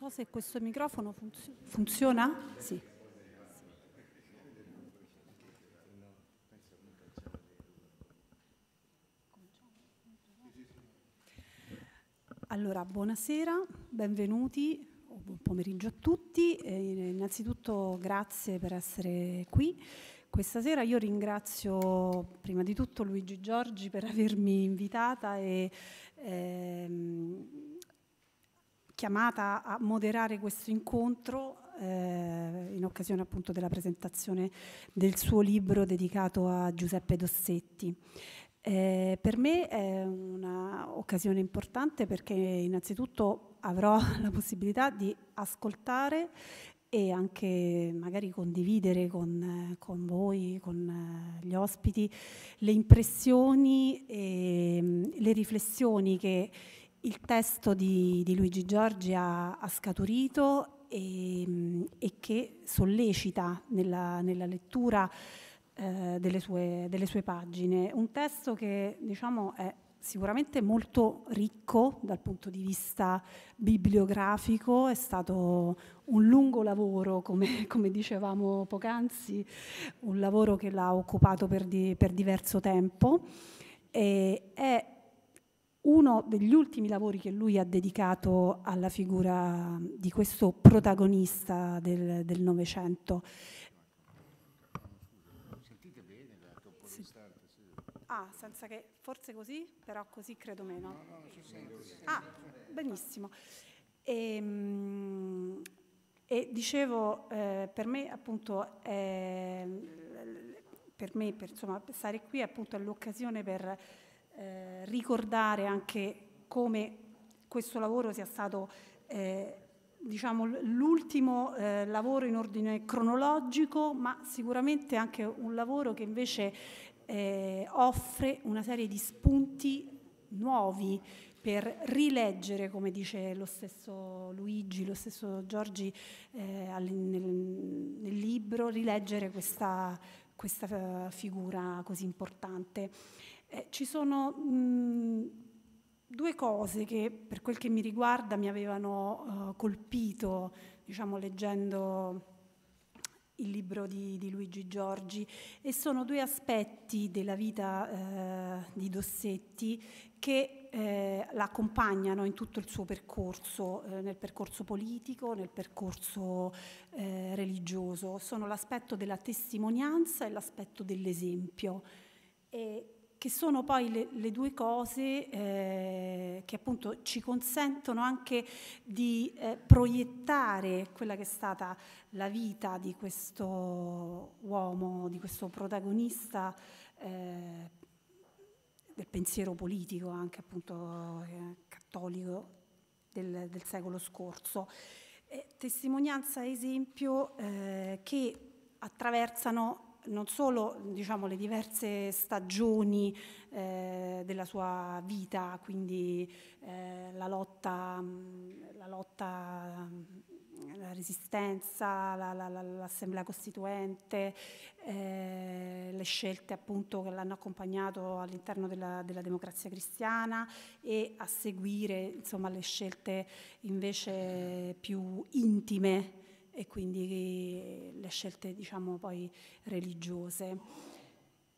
Non so se questo microfono funzio funziona. Sì. Allora, buonasera, benvenuti, buon pomeriggio a tutti. Eh, innanzitutto grazie per essere qui. Questa sera io ringrazio prima di tutto Luigi Giorgi per avermi invitata e ehm, chiamata a moderare questo incontro eh, in occasione appunto della presentazione del suo libro dedicato a Giuseppe Dossetti. Eh, per me è un'occasione importante perché innanzitutto avrò la possibilità di ascoltare e anche magari condividere con, con, voi, con eh, gli ospiti, le impressioni e mm, le riflessioni che il testo di, di Luigi Giorgi ha, ha scaturito e, e, che sollecita nella, nella lettura eh, delle, sue, delle, sue, pagine. Un testo che diciamo, è sicuramente molto ricco dal punto di vista bibliografico, è stato un lungo lavoro, come, come dicevamo poc'anzi, un lavoro che l'ha occupato per, di, per diverso tempo. E è uno degli ultimi lavori che lui ha dedicato alla figura di questo protagonista del Novecento. Sentite bene la Sì. Ah, senza che, forse così, però così credo meno. No, no, ah, benissimo. E, ehm, e dicevo, eh, per me appunto... Eh, per me, per, insomma, stare qui appunto, è l'occasione per eh, ricordare anche come questo lavoro sia stato eh, diciamo, l'ultimo eh, lavoro in ordine cronologico, ma sicuramente anche un lavoro che invece eh, offre una serie di spunti nuovi per rileggere, come dice lo stesso Luigi, lo stesso Giorgi eh, nel, nel, libro, rileggere questa, questa eh, figura così importante. Eh, ci sono mh, due cose che per quel che mi riguarda mi avevano uh, colpito, diciamo, leggendo il libro di, di, Luigi Giorgi e sono due aspetti della vita eh, di Dossetti che eh, la accompagnano in tutto il suo percorso, eh, nel percorso politico, nel percorso eh, religioso. Sono l'aspetto della testimonianza e l'aspetto dell'esempio. E che sono poi le, le due cose eh, che appunto ci consentono anche di eh, proiettare quella che è stata la vita di questo uomo, di questo protagonista eh, del pensiero politico, anche appunto eh, cattolico del, del, secolo scorso. Eh, testimonianza, esempio, eh, che attraversano non solo diciamo, le diverse stagioni eh, della sua vita, quindi eh, la lotta, mm, la lotta mm, la resistenza, la, la, l'assemblea costituente, eh, le scelte appunto che l'hanno accompagnato all'interno della, della democrazia cristiana e a seguire insomma, le scelte invece più intime e quindi eh, le scelte diciamo poi religiose.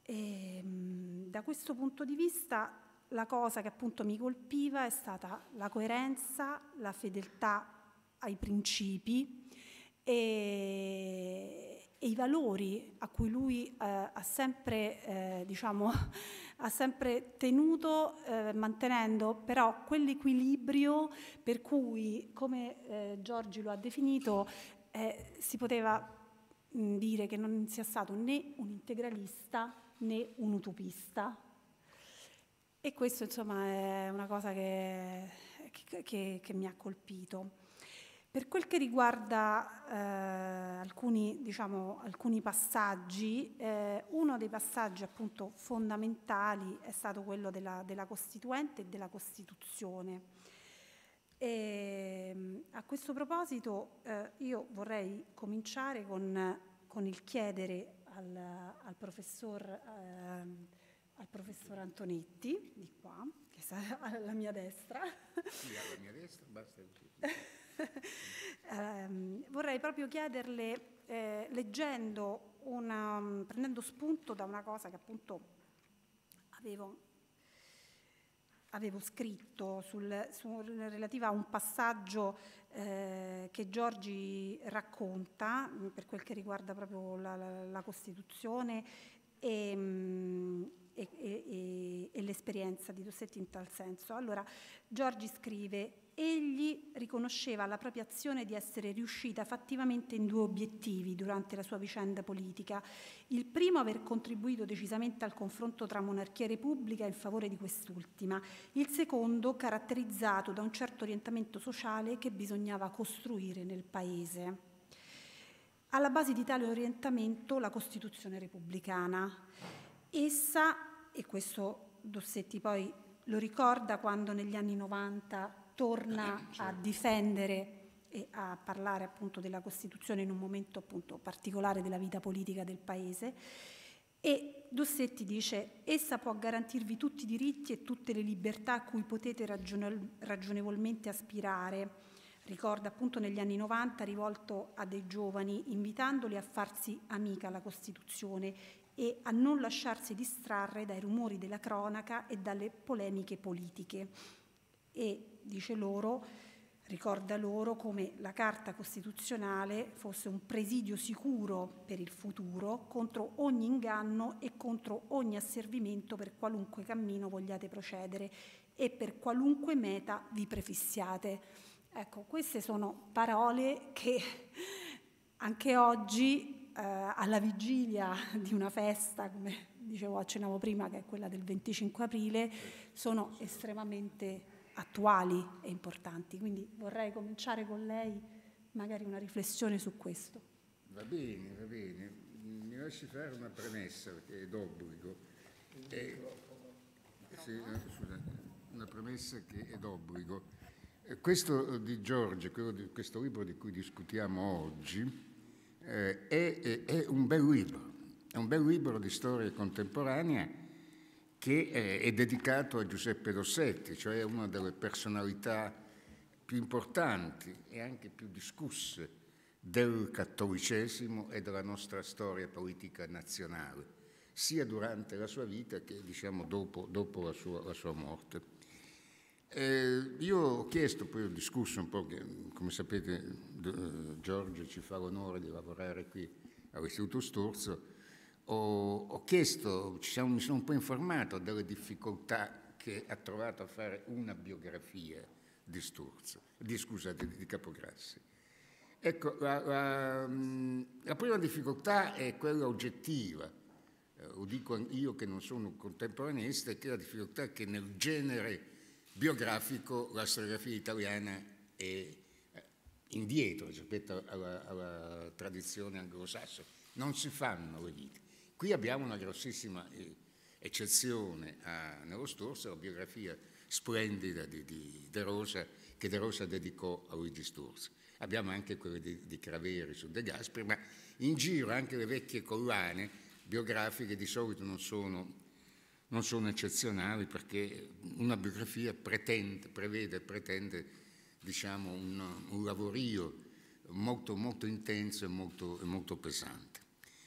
E, ehm, da questo punto di vista la cosa che appunto mi colpiva è stata la coerenza, la fedeltà ai principi e, e i valori a cui lui eh, ha, sempre, eh, diciamo, ha, sempre, tenuto, eh, mantenendo però quell'equilibrio per cui, come eh, Giorgi lo ha definito, eh, si poteva mm, dire che non sia stato né un integralista né un utopista. E questo insomma è una cosa che, che, che, mi ha colpito. Per quel che riguarda eh, alcuni, diciamo, alcuni, passaggi, eh, uno dei passaggi appunto fondamentali è stato quello della, della Costituente e della Costituzione. E, ehm, a questo proposito eh, io vorrei cominciare con, con il chiedere al, al, professor, eh, al, professor, Antonetti, di qua, che sta alla mia destra. Sì, alla mia destra, basta eh, vorrei proprio chiederle, eh, leggendo una, prendendo spunto da una cosa che appunto avevo avevo scritto sul, sul, relativa a un passaggio eh, che Giorgi racconta mm, per quel che riguarda proprio la, la, la Costituzione mm, e, e, e, e l'esperienza di Dossetti in tal senso. Allora, Giorgi scrive Egli riconosceva alla propria azione di essere riuscita fattivamente in due obiettivi durante la sua vicenda politica. Il primo aver contribuito decisamente al confronto tra monarchia e repubblica in favore di quest'ultima, il secondo caratterizzato da un certo orientamento sociale che bisognava costruire nel Paese. Alla base di tale orientamento la Costituzione repubblicana. Essa, e questo Dossetti poi lo ricorda quando negli anni 90 torna eh, a certo. difendere e a parlare appunto della Costituzione in un momento appunto particolare della vita politica del Paese. E Dossetti dice, essa può garantirvi tutti i diritti e tutte le libertà a cui potete ragionevolmente aspirare ricorda appunto negli anni 90 rivolto a dei giovani invitandoli a farsi amica alla Costituzione e a non lasciarsi distrarre dai rumori della cronaca e dalle polemiche politiche e dice loro, ricorda loro come la Carta Costituzionale fosse un presidio sicuro per il futuro contro ogni inganno e contro ogni asservimento per qualunque cammino vogliate procedere e per qualunque meta vi prefissiate. Ecco, queste sono parole che anche oggi, eh, alla vigilia di una festa, come dicevo, accennavo prima, che è quella del 25 aprile, sono estremamente attuali e importanti. Quindi vorrei cominciare con lei magari una riflessione su questo. Va bene, va bene. Mi lasci fare una premessa che è d'obbligo. Eh, sì, scusa, una premessa che è d'obbligo. Eh, questo di Giorgio, di, questo libro di cui discutiamo oggi, eh, è, è un bel libro, è un bel libro di storia contemporanea che è, eh, è dedicato a Giuseppe Rossetti, cioè una delle personalità più importanti e anche più discusse del cattolicesimo e della nostra storia politica nazionale, sia durante la sua vita che diciamo, dopo, dopo la, sua, la, sua, morte. Eh, io ho chiesto, poi ho discusso un po', che, come sapete eh, Giorgio ci fa l'onore di lavorare qui all'Istituto Sturzo, ho, ho chiesto, siamo, mi sono un po' informato delle difficoltà che ha trovato a fare una biografia di Sturzo, di, scusate, di Capograssi. Ecco, la, la, mm, la prima difficoltà è quella oggettiva, eh, lo dico io che non sono un contemporaneista, è che la difficoltà è che nel genere biografico la storiografia italiana è eh, indietro rispetto alla, alla tradizione anglosassone, non si fanno le vite. Qui abbiamo una grossissima eh, eccezione a ah, Nello la biografia splendida di, di De Rosa, che De Rosa dedicò a Luigi Sturzo. Abbiamo anche quelle di, di Craveri su De Gasperi, ma in giro anche le vecchie collane biografiche di solito non sono, non sono eccezionali perché una biografia pretende, prevede, pretende diciamo, un, un lavorio molto, molto intenso e molto, molto pesante.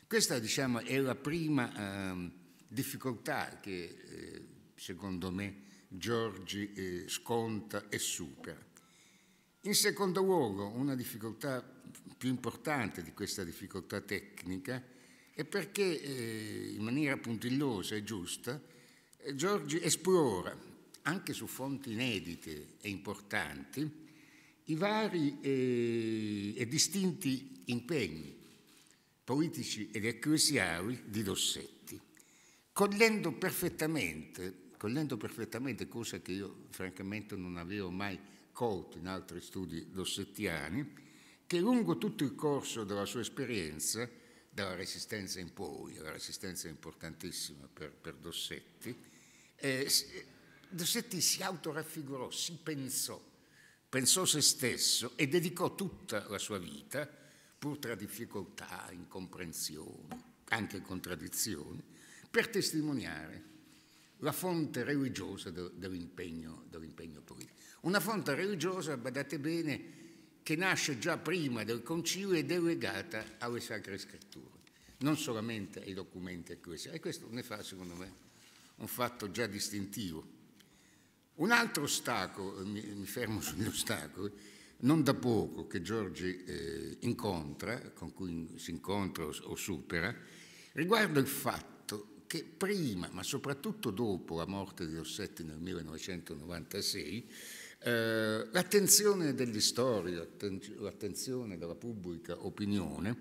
Questa diciamo, è la prima eh, difficoltà che eh, secondo me Giorgi eh, sconta e supera. In secondo luogo, una difficoltà più importante di questa difficoltà tecnica è perché eh, in maniera puntigliosa e giusta eh, Giorgi esplora, anche su fonti inedite e importanti, i vari eh, e distinti impegni politici ed ecclesiali di Dossetti, cogliendo perfettamente, cogliendo perfettamente cosa che io francamente non avevo mai colto in altri studi dossettiani, che lungo tutto il corso della sua esperienza, dalla Resistenza in poi, la Resistenza è importantissima per, per Dossetti, eh, Dossetti si autoraffigurò, si pensò, pensò se stesso e dedicò tutta la sua vita a pur tra difficoltà, incomprensioni, anche contraddizioni, per testimoniare la fonte religiosa dell'impegno, dell'impegno politico. Una fonte religiosa, badate bene, che nasce già prima del concilio ed è legata alle sacre scritture, non solamente ai documenti ecclesiastici. E questo ne fa, secondo me, un fatto già distintivo. Un altro ostacolo, mi, mi fermo sugli ostacoli, non da poco che Giorgi eh, incontra, con cui si incontra o, o supera, riguardo il fatto che prima, ma soprattutto dopo la morte di Rossetti nel 1996, eh, l'attenzione degli storici, l'attenzione della pubblica opinione,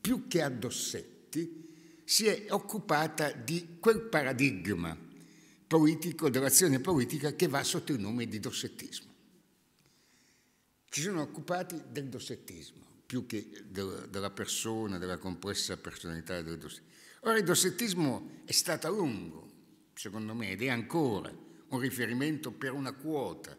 più che a Dossetti, si è occupata di quel paradigma politico, dell'azione politica che va sotto il nome di dossettismo ci sono occupati del dossettismo, più che della persona, della complessa personalità del dossettismo. Ora il dossettismo è stato a lungo, secondo me, ed è ancora un riferimento per una quota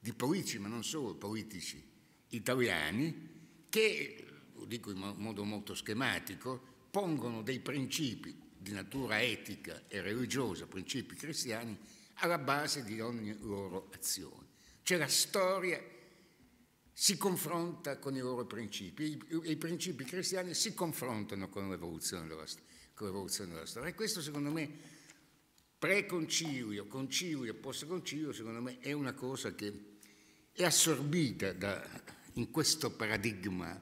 di politici, ma non solo politici italiani, che, lo dico in modo molto schematico, pongono dei principi di natura etica e religiosa, principi cristiani, alla base di ogni loro azione. C'è la storia si confronta con i loro principi e i principi cristiani si confrontano con l'evoluzione della, della, storia. E questo secondo me, preconcilio, concilio, postconcilio, secondo me è una cosa che è assorbita da, in questo paradigma,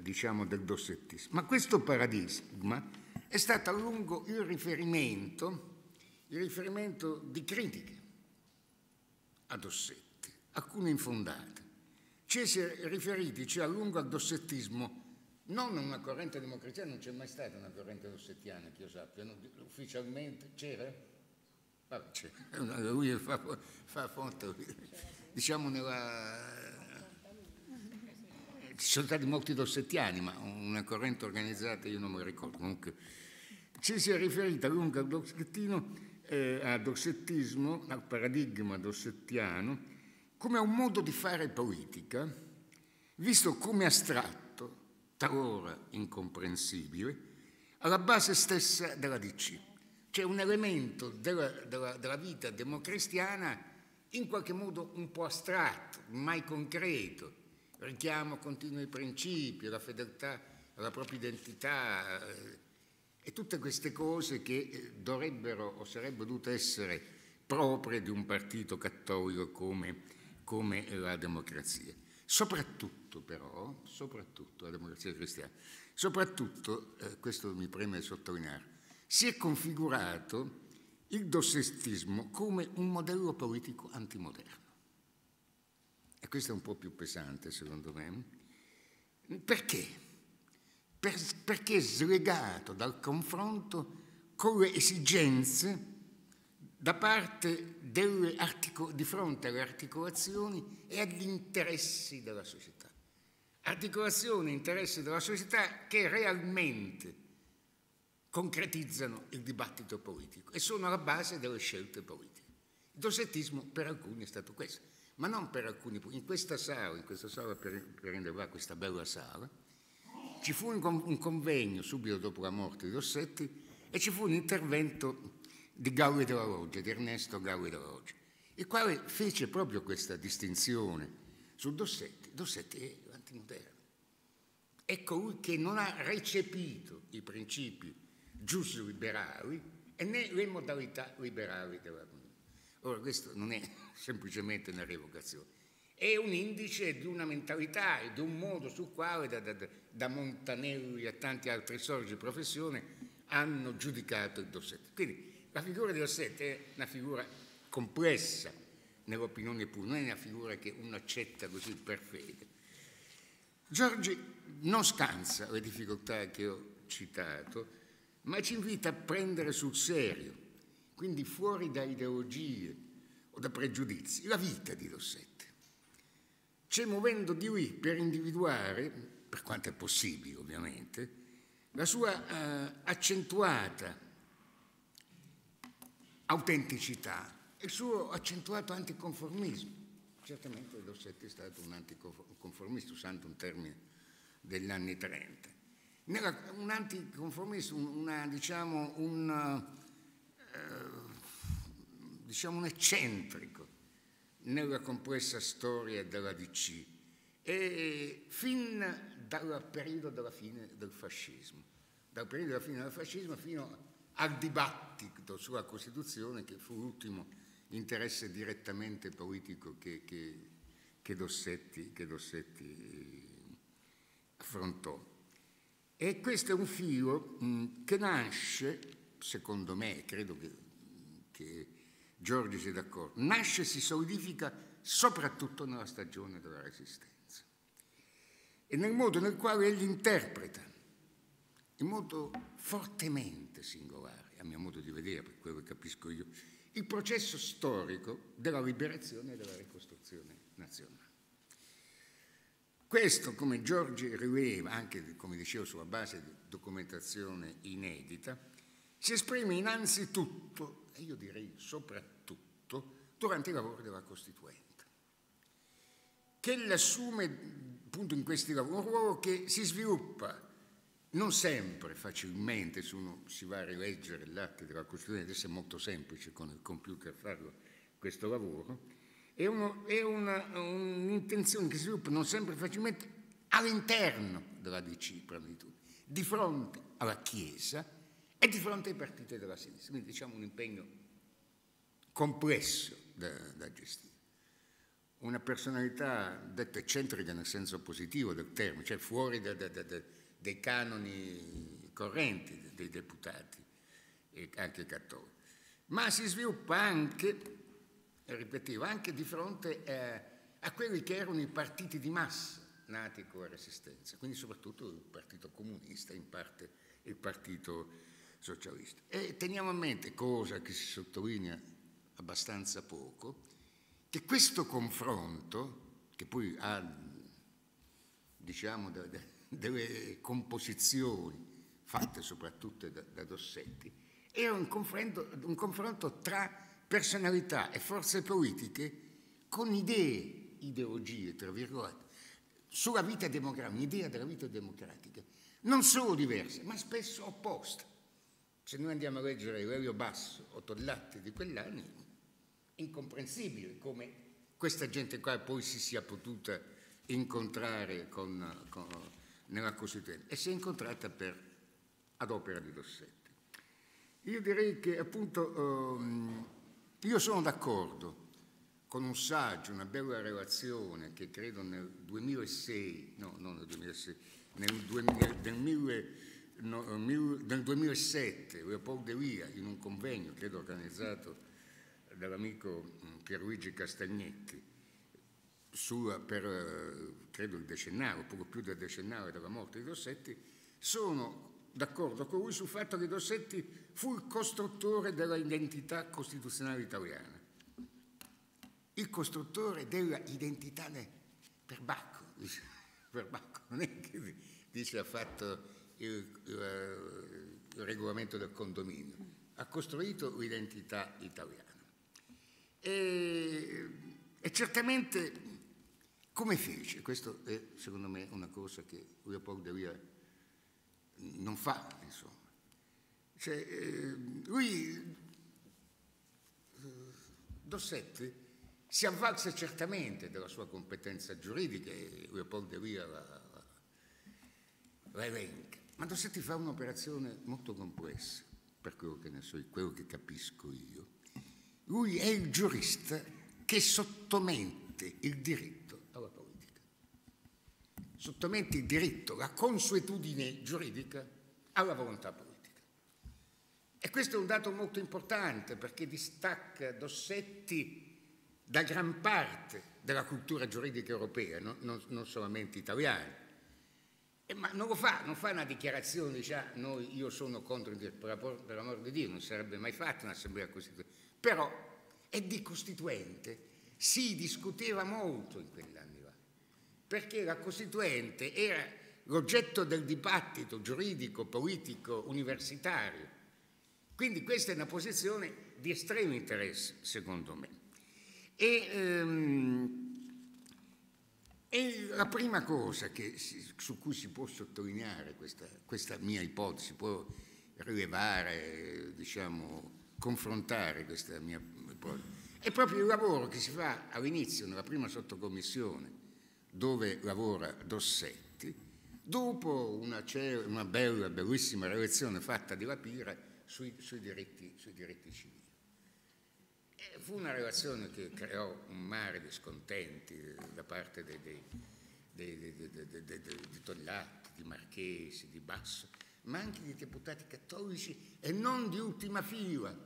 diciamo, del dossettismo. Ma questo paradigma è stato a lungo il riferimento, il riferimento di critiche a Dossetti, alcune infondate ci si è Riferiti ci cioè, a lungo al dossettismo, non una corrente democristiana, non c'è mai stata una corrente dossettiana che io sappia, non, ufficialmente c'era? Vabbè, c'era, lui fa, fa fonte, diciamo nella... Ci sono stati molti dossettiani, ma una corrente organizzata io non me la ricordo. Comunque, ci si è Riferiti a lungo al eh, dossettismo, al paradigma dossettiano, come a un modo di fare politica, visto come astratto, talora incomprensibile, alla base stessa della DC. C'è un elemento della, della, della vita democristiana in qualche modo un po' astratto, mai concreto, richiamo continuo ai principi, alla fedeltà alla propria identità eh, e tutte queste cose che eh, dovrebbero o sarebbero dovute essere proprie di un partito cattolico come come la democrazia. Soprattutto però, soprattutto la democrazia cristiana, soprattutto, eh, questo mi preme sottolineare, si è configurato il dossettismo come un modello politico antimoderno. E questo è un po' più pesante secondo me. Perché? Per, perché slegato dal confronto con le esigenze da parte di fronte alle articolazioni e agli interessi della società. Articolazioni e interessi della società che realmente concretizzano il dibattito politico e sono alla base delle scelte politiche. Il dossettismo per alcuni è stato questo, ma non per alcuni. In questa sala, in questa sala per, per renderla questa bella sala, ci fu un, un convegno subito dopo la morte di Dossetti e ci fu un intervento di Gaudi della Loggia, di Ernesto Gaudi della Loggia, il quale fece proprio questa distinzione su Dossetti. Dossetti è l'antimoderno. È colui ecco che non ha recepito i principi giusto-liberali e né le modalità liberali della comunità. Ora, questo non è semplicemente una revocazione, è un indice di una mentalità e di un modo sul quale da, da, da Montanelli a tanti altri storici di professione hanno giudicato il Dossetti. Quindi la figura di Rossetti è una figura complessa nell'opinione pubblica, non è una figura che uno accetta così per fede. Giorgi non scansa le difficoltà che ho citato, ma ci invita a prendere sul serio, quindi fuori da ideologie o da pregiudizi, la vita di Rossetti. C'è muovendo di lui per individuare, per quanto è possibile ovviamente, la sua eh, accentuata autenticità, e il suo accentuato anticonformismo. Certamente Dossetti è stato un anticonformista, usando un termine degli anni 30. Nella, un anticonformista, una, diciamo, un, eh, diciamo un eccentrico nella complessa storia della DC e fin dal periodo della fine del fascismo, dal periodo della fine del fascismo fino al dibattito sulla Costituzione che fu l'ultimo interesse direttamente politico che, che, che Dossetti, che Dossetti eh, affrontò. E questo è un filo mm, che nasce, secondo me, credo che, che Giorgio sia d'accordo, nasce e si solidifica soprattutto nella stagione della resistenza e nel modo nel quale egli interpreta in modo fortemente singolare, a mio modo di vedere, per quello che capisco io, il processo storico della liberazione e della ricostruzione nazionale. Questo, come Giorgi rileva, anche come dicevo sulla base di documentazione inedita, si esprime innanzitutto, e io direi soprattutto, durante i lavori della Costituente, che assume appunto in questi lavori un ruolo che si sviluppa non sempre facilmente, se uno si va a rileggere l'arte della costruzione, adesso è molto semplice con il computer farlo questo lavoro, è, un'intenzione che si sviluppa non sempre facilmente all'interno della DC, prima di tutto, di fronte alla Chiesa e di fronte ai partiti della sinistra, quindi diciamo un impegno complesso da, da gestire una personalità detta eccentrica nel senso positivo del termine, cioè fuori da, da, da, dei canoni correnti dei deputati, e anche cattolici. Ma si sviluppa anche, ripetivo, anche di fronte eh, a quelli che erano i partiti di massa nati con la resistenza, quindi soprattutto il partito comunista, in parte il partito socialista. E teniamo a mente, cosa che si sottolinea abbastanza poco, che questo confronto, che poi ha, diciamo, da, delle composizioni fatte soprattutto da, da Dossetti, era un confronto, un confronto tra personalità e forze politiche con idee, ideologie, tra virgolette, sulla vita democratica, un'idea della vita democratica, non solo diversa, ma spesso opposta. Se noi andiamo a leggere Lelio Basso o Tollatti di quell'anno, incomprensibile come questa gente qua poi si sia potuta incontrare con, con, nella Costituente e si è incontrata per, ad opera di Dossetti. Io direi che appunto ehm, io sono d'accordo con un saggio, una bella relazione che credo nel 2006, no, non nel 2006, nel, 2000, nel, mille, no, mil, nel 2007 Leopoldo Elia in un convegno, credo organizzato dall'amico mm, Pierluigi Castagnetti, su, per eh, credo un decennale, poco più del decennale della morte di Dossetti, sono d'accordo con lui sul fatto che Dossetti fu il costruttore della identità costituzionale italiana, il costruttore della identità perbacco, dice, perbacco non è che dice ha fatto il, il, il regolamento del condominio, ha costruito l'identità italiana. E, e certamente come fece? Questa è secondo me una cosa che Leopoldo Delia non fa, insomma. Cioè, eh, lui, eh, Dossetti, si avvalse certamente della sua competenza giuridica e Leopoldo Delia la, la, la elenca, ma Dossetti fa un'operazione molto complessa, per quello che ne so, quello che capisco io. Lui è il giurista che sottomette il diritto sottomette il diritto, la consuetudine giuridica alla volontà politica. E questo è un dato molto importante perché distacca Dossetti da gran parte della cultura giuridica europea, no? non, non, solamente italiana. E, ma non lo fa, non fa una dichiarazione, dice ah, noi, io sono contro il per, per l'amor di Dio, non sarebbe mai fatta un'assemblea costituente. Però è di costituente, si discuteva molto in quegli anni perché la Costituente era l'oggetto del dibattito giuridico, politico, universitario. Quindi questa è una posizione di estremo interesse, secondo me. E, ehm, e la prima cosa si, su cui si può sottolineare questa, questa mia ipotesi, si può rilevare, diciamo, confrontare questa mia ipotesi, è proprio il lavoro che si fa all'inizio, nella prima sottocommissione, dove lavora Dossetti, dopo una, una bella, bellissima relazione fatta di Lapira sui, sui, diritti, sui diritti civili. E fu una relazione che creò un mare di scontenti da parte dei, dei, dei, di Togliatti, di Marchesi, di Basso, ma anche di deputati cattolici e non di ultima fila.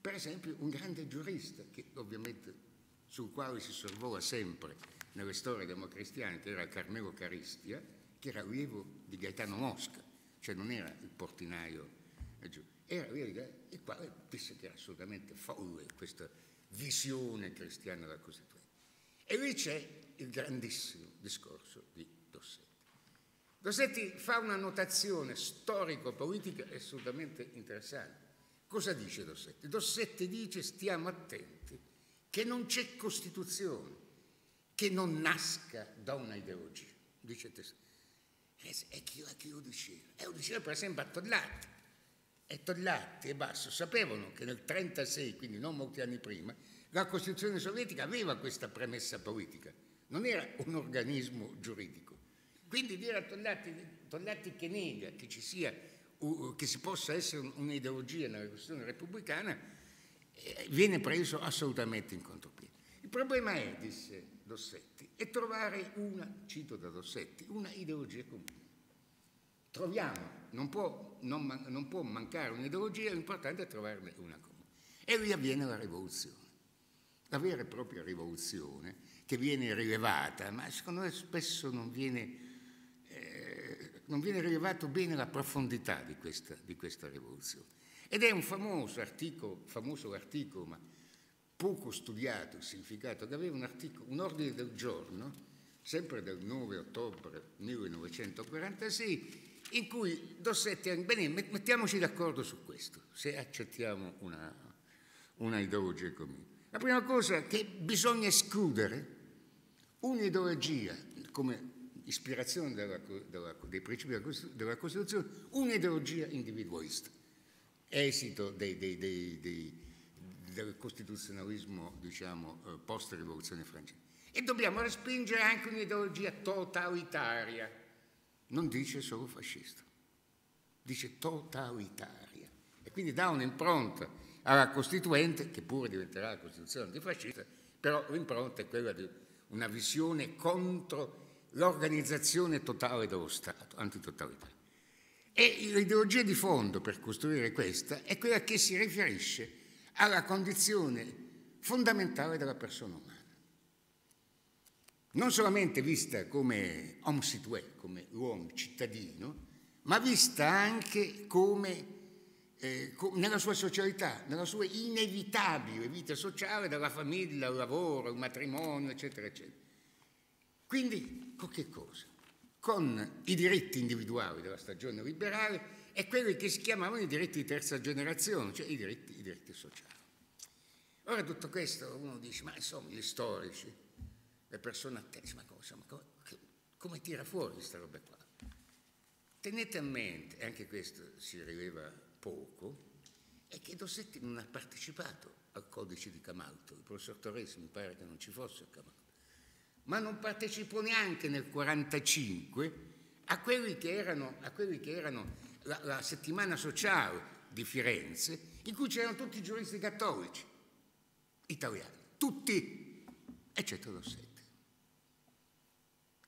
Per esempio un grande giurista, che ovviamente sul quale si sorvola sempre nelle storie democristiane, che era Carmelo Caristia, che era allievo di Gaetano Mosca, cioè non era il portinaio, era allievo il quale disse che era assolutamente folle questa visione cristiana della Costituzione. E lì c'è il grandissimo discorso di Dossetti. Dossetti fa una notazione storico-politica assolutamente interessante. Cosa dice Dossetti? Dossetti dice stiamo attenti che non c'è Costituzione che non nasca da un'ideologia, dice Tessera. Eh e chi lo che Odissea? E eh, Odissea per esempio a Tollatti. E Tollatti e Basso sapevano che nel 1936, quindi non molti anni prima, la Costituzione sovietica aveva questa premessa politica, non era un organismo giuridico. Quindi dire a Tollatti, Tollatti che nega che ci sia, che si possa essere un'ideologia nella Costituzione repubblicana, eh, viene preso assolutamente in contropiede. Il problema è, disse Dossetti e trovare una, cito da Dossetti, una ideologia comune. Troviamo, non può, non, non può mancare un'ideologia, l'importante è trovarne una comune. E lì avviene la rivoluzione, la vera e propria rivoluzione che viene rilevata, ma secondo me spesso non viene, eh, non viene rilevato bene la profondità di questa, di questa rivoluzione. Ed è un famoso articolo, famoso articolo, ma poco studiato il significato che aveva, un, articolo, un ordine del giorno, sempre del 9 ottobre 1946, in cui Dossetti, bene, mettiamoci d'accordo su questo, se accettiamo una, una ideologia comune. La prima cosa è che bisogna escludere un'ideologia come ispirazione della, della, dei principi della Costituzione, un'ideologia individualista, esito dei, dei, dei, dei del costituzionalismo diciamo, eh, post-rivoluzione francese. E dobbiamo respingere anche un'ideologia totalitaria, non dice solo fascista, dice totalitaria. E quindi dà un'impronta alla Costituente, che pure diventerà la Costituzione antifascista, però l'impronta è quella di una visione contro l'organizzazione totale dello Stato, antitotalitaria. E l'ideologia di fondo per costruire questa è quella che si riferisce alla condizione fondamentale della persona umana. Non solamente vista come homme situé, come l'uomo cittadino, ma vista anche come eh, nella sua socialità, nella sua inevitabile vita sociale, dalla famiglia al lavoro, al matrimonio, eccetera, eccetera. Quindi, con che cosa? Con i diritti individuali della stagione liberale e quelli che si chiamavano i diritti di terza generazione, cioè i diritti, i diritti sociali. Ora tutto questo uno dice, ma insomma gli storici, le persone attente, ma cosa, ma cosa come tira fuori questa roba qua? Tenete a mente, e anche questo si rileva poco, è che Dossetti non ha partecipato al codice di Camalto, il professor Torresi mi pare che non ci fosse a Camalto, ma non partecipò neanche nel 1945 a, a quelli che erano la, la settimana sociale di Firenze in cui c'erano tutti i giuristi cattolici italiani, tutti, eccetto Rossetti.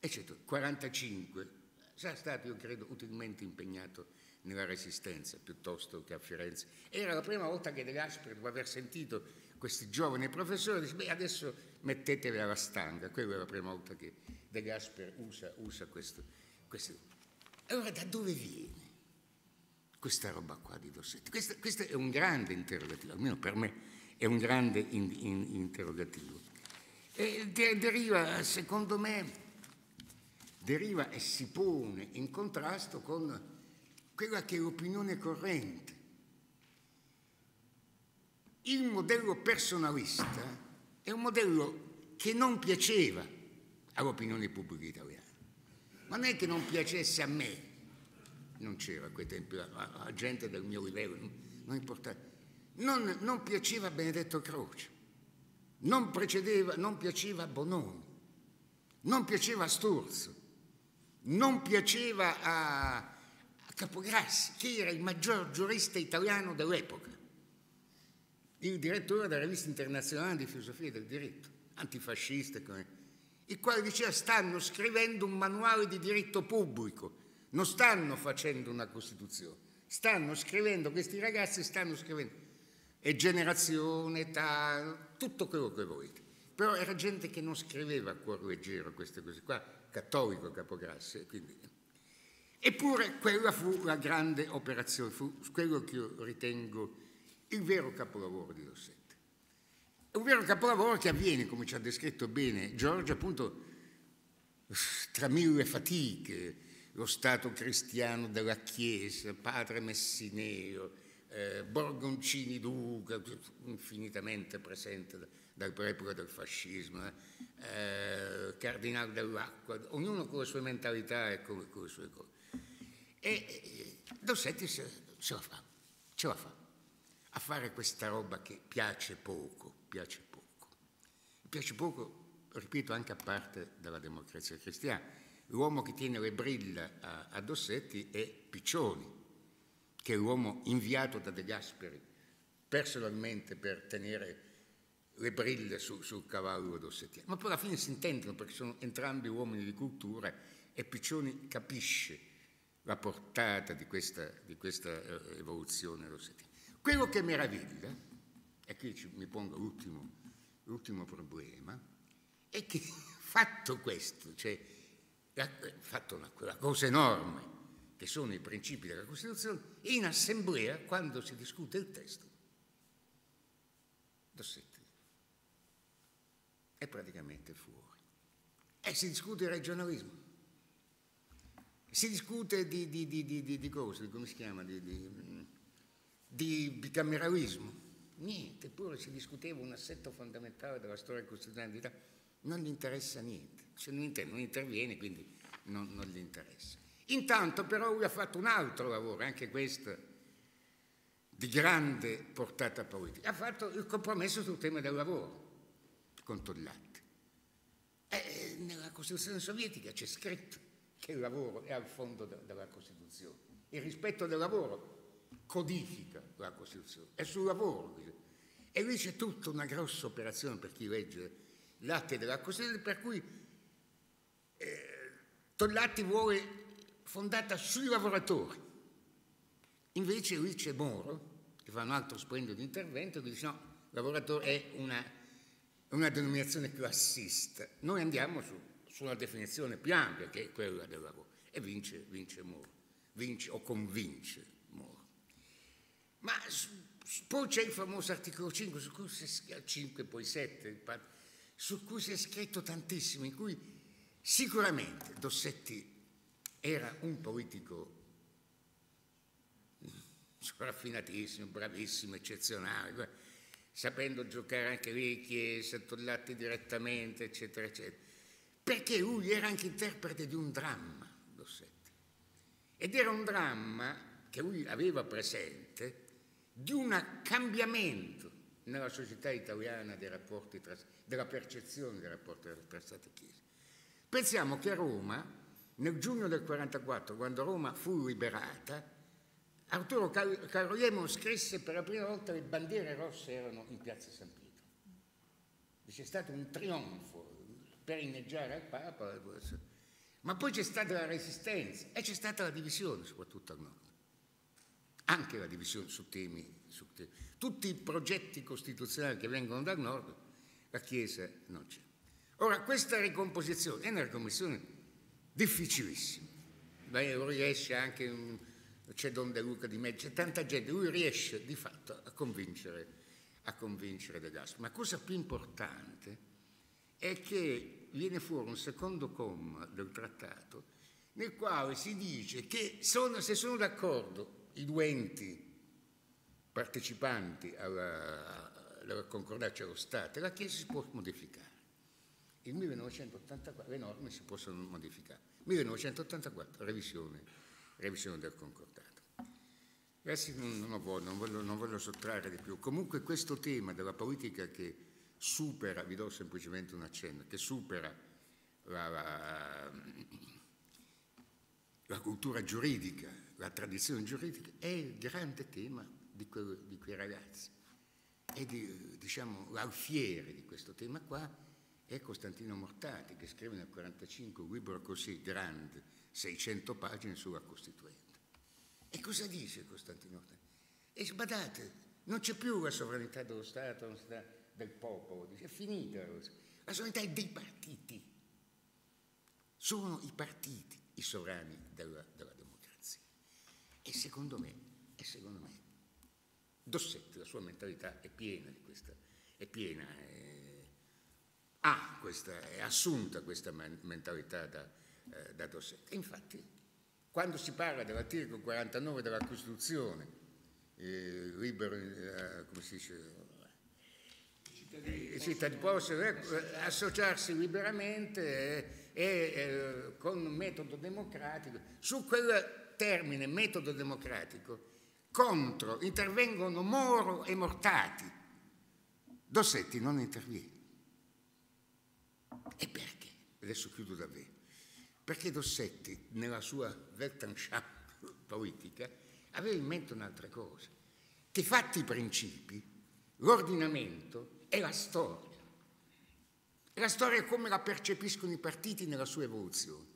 Eccetto 45, sarà stato, io credo, utilmente impegnato nella resistenza piuttosto che a Firenze. Era la prima volta che De Gasperi, dopo aver sentito questi giovani professori, dice, beh, adesso mettetevi alla stanga. Quella è la prima volta che De Gasperi usa, usa questo, questo. Allora, da dove viene? questa roba qua di Dossetti. Questo, questo è un grande interrogativo, almeno per me è un grande in, in, interrogativo. E deriva, secondo me, deriva e si pone in contrasto con quella che è l'opinione corrente. Il modello personalista è un modello che non piaceva all'opinione pubblica italiana, ma non è che non piacesse a me, non c'era a quei tempi, la, gente del mio livello, non importava. Non, non piaceva Benedetto Croce, non, non piaceva a Bononi, non piaceva a Sturzo, non piaceva a, a Capograssi, che era il maggior giurista italiano dell'epoca, il direttore della rivista internazionale di filosofia del diritto, antifascista, il quale diceva stanno scrivendo un manuale di diritto pubblico non stanno facendo una Costituzione, stanno scrivendo, questi ragazzi stanno scrivendo, e generazione, età, tutto quello che volete. Però era gente che non scriveva a cuor leggero queste cose qua, cattolico Capograsse, quindi. Eppure quella fu la grande operazione, fu quello che io ritengo il vero capolavoro di Rossetti. Un vero capolavoro che avviene, come ci ha descritto bene Giorgio, appunto tra mille fatiche, lo Stato cristiano della Chiesa, padre Messineo, eh, Borgoncini Duca, infinitamente presente dall'epoca del fascismo, eh, Cardinale dell'Acqua, ognuno con le sue mentalità e con, con le sue cose. E eh, Dossetti se, se la fa, ce la fa a fare questa roba che piace poco, piace poco. Piace poco, ripeto, anche a parte della democrazia cristiana l'uomo che tiene le brille a, eh, a, Dossetti è Piccioni, che è l'uomo inviato da De Gasperi personalmente per tenere le brille su, sul cavallo dossettiano. Ma poi alla fine si intendono perché sono entrambi uomini di cultura e Piccioni capisce la portata di questa, di questa eh, evoluzione dossettiana. Quello che meraviglia, e qui ci, mi pongo l'ultimo, l'ultimo problema, è che fatto questo, cioè ha fatto una, una cosa enorme, che sono i principi della Costituzione, in assemblea quando si discute il testo. Dossetti è praticamente fuori. E si discute di regionalismo. Si discute di, di, di, di cosa? come si chiama? Di, bicameralismo. Niente, eppure si discuteva un assetto fondamentale della storia costituzionale d'Italia. Non gli interessa niente se non, inter non interviene quindi non, non gli interessa. Intanto però lui ha fatto un altro lavoro, anche questo di grande portata politica, ha fatto il compromesso sul tema del lavoro con Tollatti. E nella Costituzione sovietica c'è scritto che il lavoro è al fondo della Costituzione. Il rispetto del lavoro codifica la Costituzione, è sul lavoro. E lì c'è tutta una grossa operazione per chi legge l'atte della Costituzione, per cui eh, Tollatti vuole fondata sui lavoratori. Invece Ricci e Moro, che fa un altro splendido di intervento, dice no, lavoratore è una, una, denominazione assista. Noi andiamo su, su, una definizione più ampia che è quella del lavoro. E vince, vince Moro, vince o convince Moro. Ma poi c'è il famoso articolo 5, su cui si è, 5 poi 7, su cui si è scritto tantissimo, in cui Sicuramente Dossetti era un politico raffinatissimo, bravissimo, eccezionale, sapendo giocare anche lì, Sant'Ollatti direttamente, eccetera, eccetera. Perché lui era anche interprete di un dramma, Dossetti. Ed era un dramma che lui aveva presente di un cambiamento nella società italiana dei rapporti tra, della percezione dei rapporti tra Stato e Chiesa. Pensiamo che a Roma, nel giugno del 1944, quando Roma fu liberata, Arturo Caroliemo scrisse per la prima volta le bandiere rosse erano in piazza San Pietro. C'è stato un trionfo per inneggiare al Papa, ma poi c'è stata la resistenza e c'è stata la divisione, soprattutto al nord. Anche la divisione su temi, su temi. Tutti i progetti costituzionali che vengono dal nord, la Chiesa non c'è. Ora, questa ricomposizione è una ricomposizione difficilissima. Beh, lo riesce anche, c'è Don De Luca di mezzo, c'è tanta gente, lui riesce di fatto a convincere, a convincere De Gasperi. Ma cosa più importante è che viene fuori un secondo comma del trattato nel quale si dice che sono, se sono d'accordo i due enti partecipanti alla, alla concordazione dello Stato, la Chiesa si può modificare. Il 1984, le norme si possono modificare. 1984, revisione, revisione del concordato. Ragazzi, non, non, voglio, voglio, non, voglio, sottrarre di più. Comunque questo tema della politica che supera, vi do semplicemente un accenno, che supera la, la, la cultura giuridica, la tradizione giuridica, è il grande tema di, quello, di quei ragazzi. È di, diciamo, l'alfiere di questo tema qua è Costantino Mortati che scrive nel 1945 un libro così grande, 600 pagine sulla Costituente. E cosa dice Costantino Mortati? E sbadate, non c'è più la sovranità dello Stato, la sovranità del popolo, dice, è finita la, la sovranità è dei partiti. Sono i partiti i sovrani della, della democrazia. E secondo me, e secondo me, Dossetti, la sua mentalità è piena di questa, è piena, è, eh, ha ah, questa, è assunta questa mentalità da, eh, da docente. Infatti, quando si parla dell'articolo 49 della Costituzione, eh, libero, eh, come si dice, i cittadini possono eh, associarsi liberamente e, e eh, con metodo democratico, su quel termine metodo democratico, contro intervengono Moro e Mortati, Dossetti non interviene. E perché? Adesso chiudo da davvero. Perché Dossetti, nella sua Weltanschauung politica, aveva in mente un'altra cosa, che fatti i principi, l'ordinamento è la storia. La storia è come la percepiscono i partiti nella sua evoluzione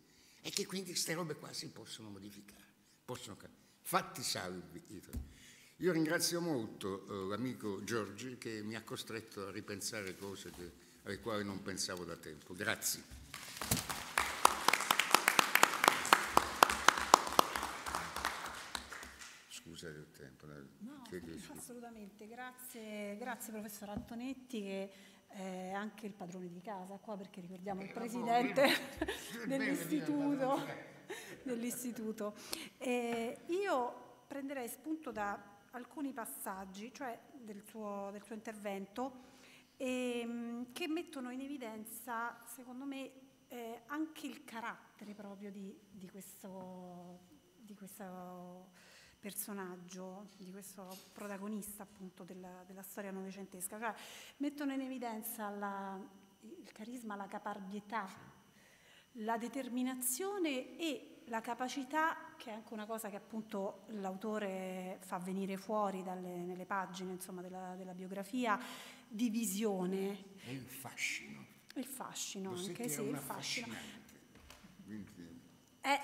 e che quindi queste robe qua si possono modificare, possono Fatti salvi. Io ringrazio molto eh, l'amico Giorgi che mi ha costretto a ripensare cose che ai quali non pensavo da tempo. Grazie. Scusa del tempo. No, assolutamente, grazie, grazie professor Antonetti che è eh, anche il padrone di casa qua perché ricordiamo il presidente dell'istituto. dell'istituto. Eh, io prenderei spunto da alcuni passaggi, cioè del suo, del suo intervento e, ehm, che mettono in evidenza, secondo me, eh, anche il carattere proprio di, di, questo, di, questo, personaggio, di questo protagonista appunto della, della storia novecentesca. Cioè, mettono in evidenza la, il carisma, la caparbietà, la determinazione e la capacità, che è anche una cosa che appunto l'autore fa venire fuori dalle, nelle pagine insomma, della, della biografia, divisione. E il fascino. Il fascino Dossetti anche, sì, il fascino. è,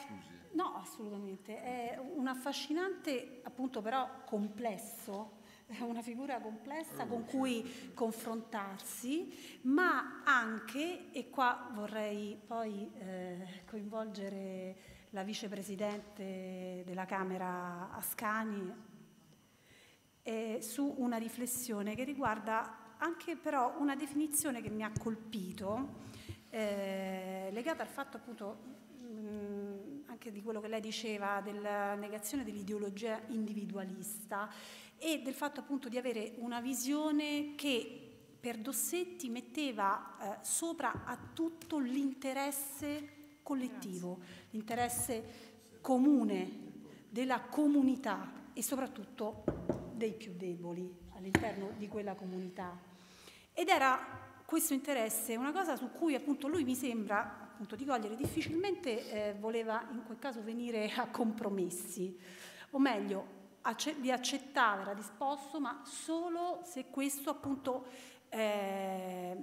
no, assolutamente, è un affascinante, appunto però complesso, è una figura complessa con oh, cui certo. confrontarsi, ma anche, e qua vorrei poi eh, coinvolgere la vicepresidente della Camera Ascani, eh, su una riflessione che riguarda anche però una definizione che mi ha colpito, eh, legata al fatto appunto mh, mm, anche di quello che lei diceva della negazione dell'ideologia individualista e del fatto appunto di avere una visione che per Dossetti metteva eh, sopra a tutto l'interesse collettivo, l'interesse comune della comunità e soprattutto dei più deboli all'interno di quella comunità. Ed era questo interesse, una cosa su cui appunto lui mi sembra appunto di cogliere difficilmente eh, voleva in quel caso venire a compromessi, o meglio acce- li accettava, era disposto, ma solo se questo appunto eh,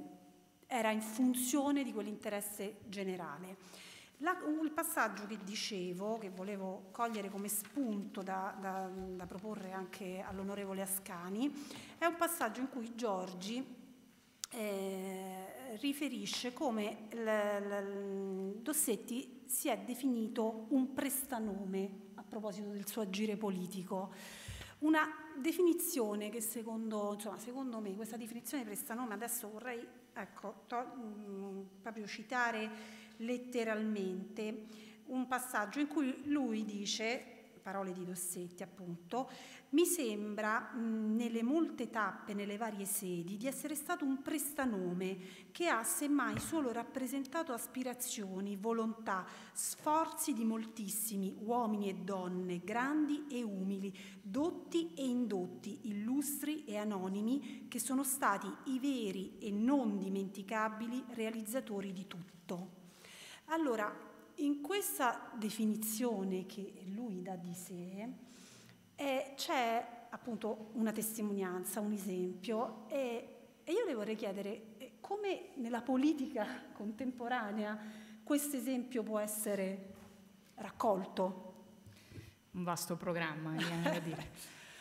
era in funzione di quell'interesse generale. La, il passaggio che dicevo, che volevo cogliere come spunto da, da, da proporre anche all'onorevole Ascani, è un passaggio in cui Giorgi eh, riferisce come Dossetti si è definito un prestanome a proposito del suo agire politico. Una definizione che secondo, insomma, secondo me, questa definizione di prestanome, adesso vorrei ecco, mh, mm, proprio citare letteralmente un passaggio in cui lui dice, parole di Dossetti appunto, mi sembra mh, nelle molte tappe, nelle varie sedi, di essere stato un prestanome che ha semmai solo rappresentato aspirazioni, volontà, sforzi di moltissimi uomini e donne, grandi e umili, dotti e indotti, illustri e anonimi, che sono stati i veri e non dimenticabili realizzatori di tutto. Allora, in questa definizione che lui dà di sé, e c'è appunto una testimonianza, un esempio e, e io le vorrei chiedere eh, come nella politica contemporanea questo esempio può essere raccolto? Un vasto programma, viene da dire.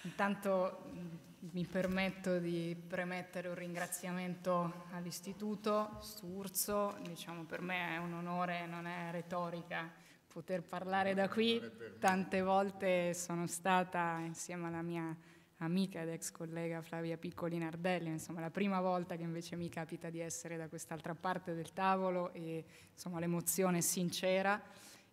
Intanto mm, mi permetto di premettere un ringraziamento all'Istituto, Sturzo, diciamo per me è un onore, non è retorica poter parlare da qui. Tante volte sono stata insieme alla mia amica ed ex collega Flavia Piccoli Nardelli, insomma la prima volta che invece mi capita di essere da quest'altra parte del tavolo e insomma l'emozione è sincera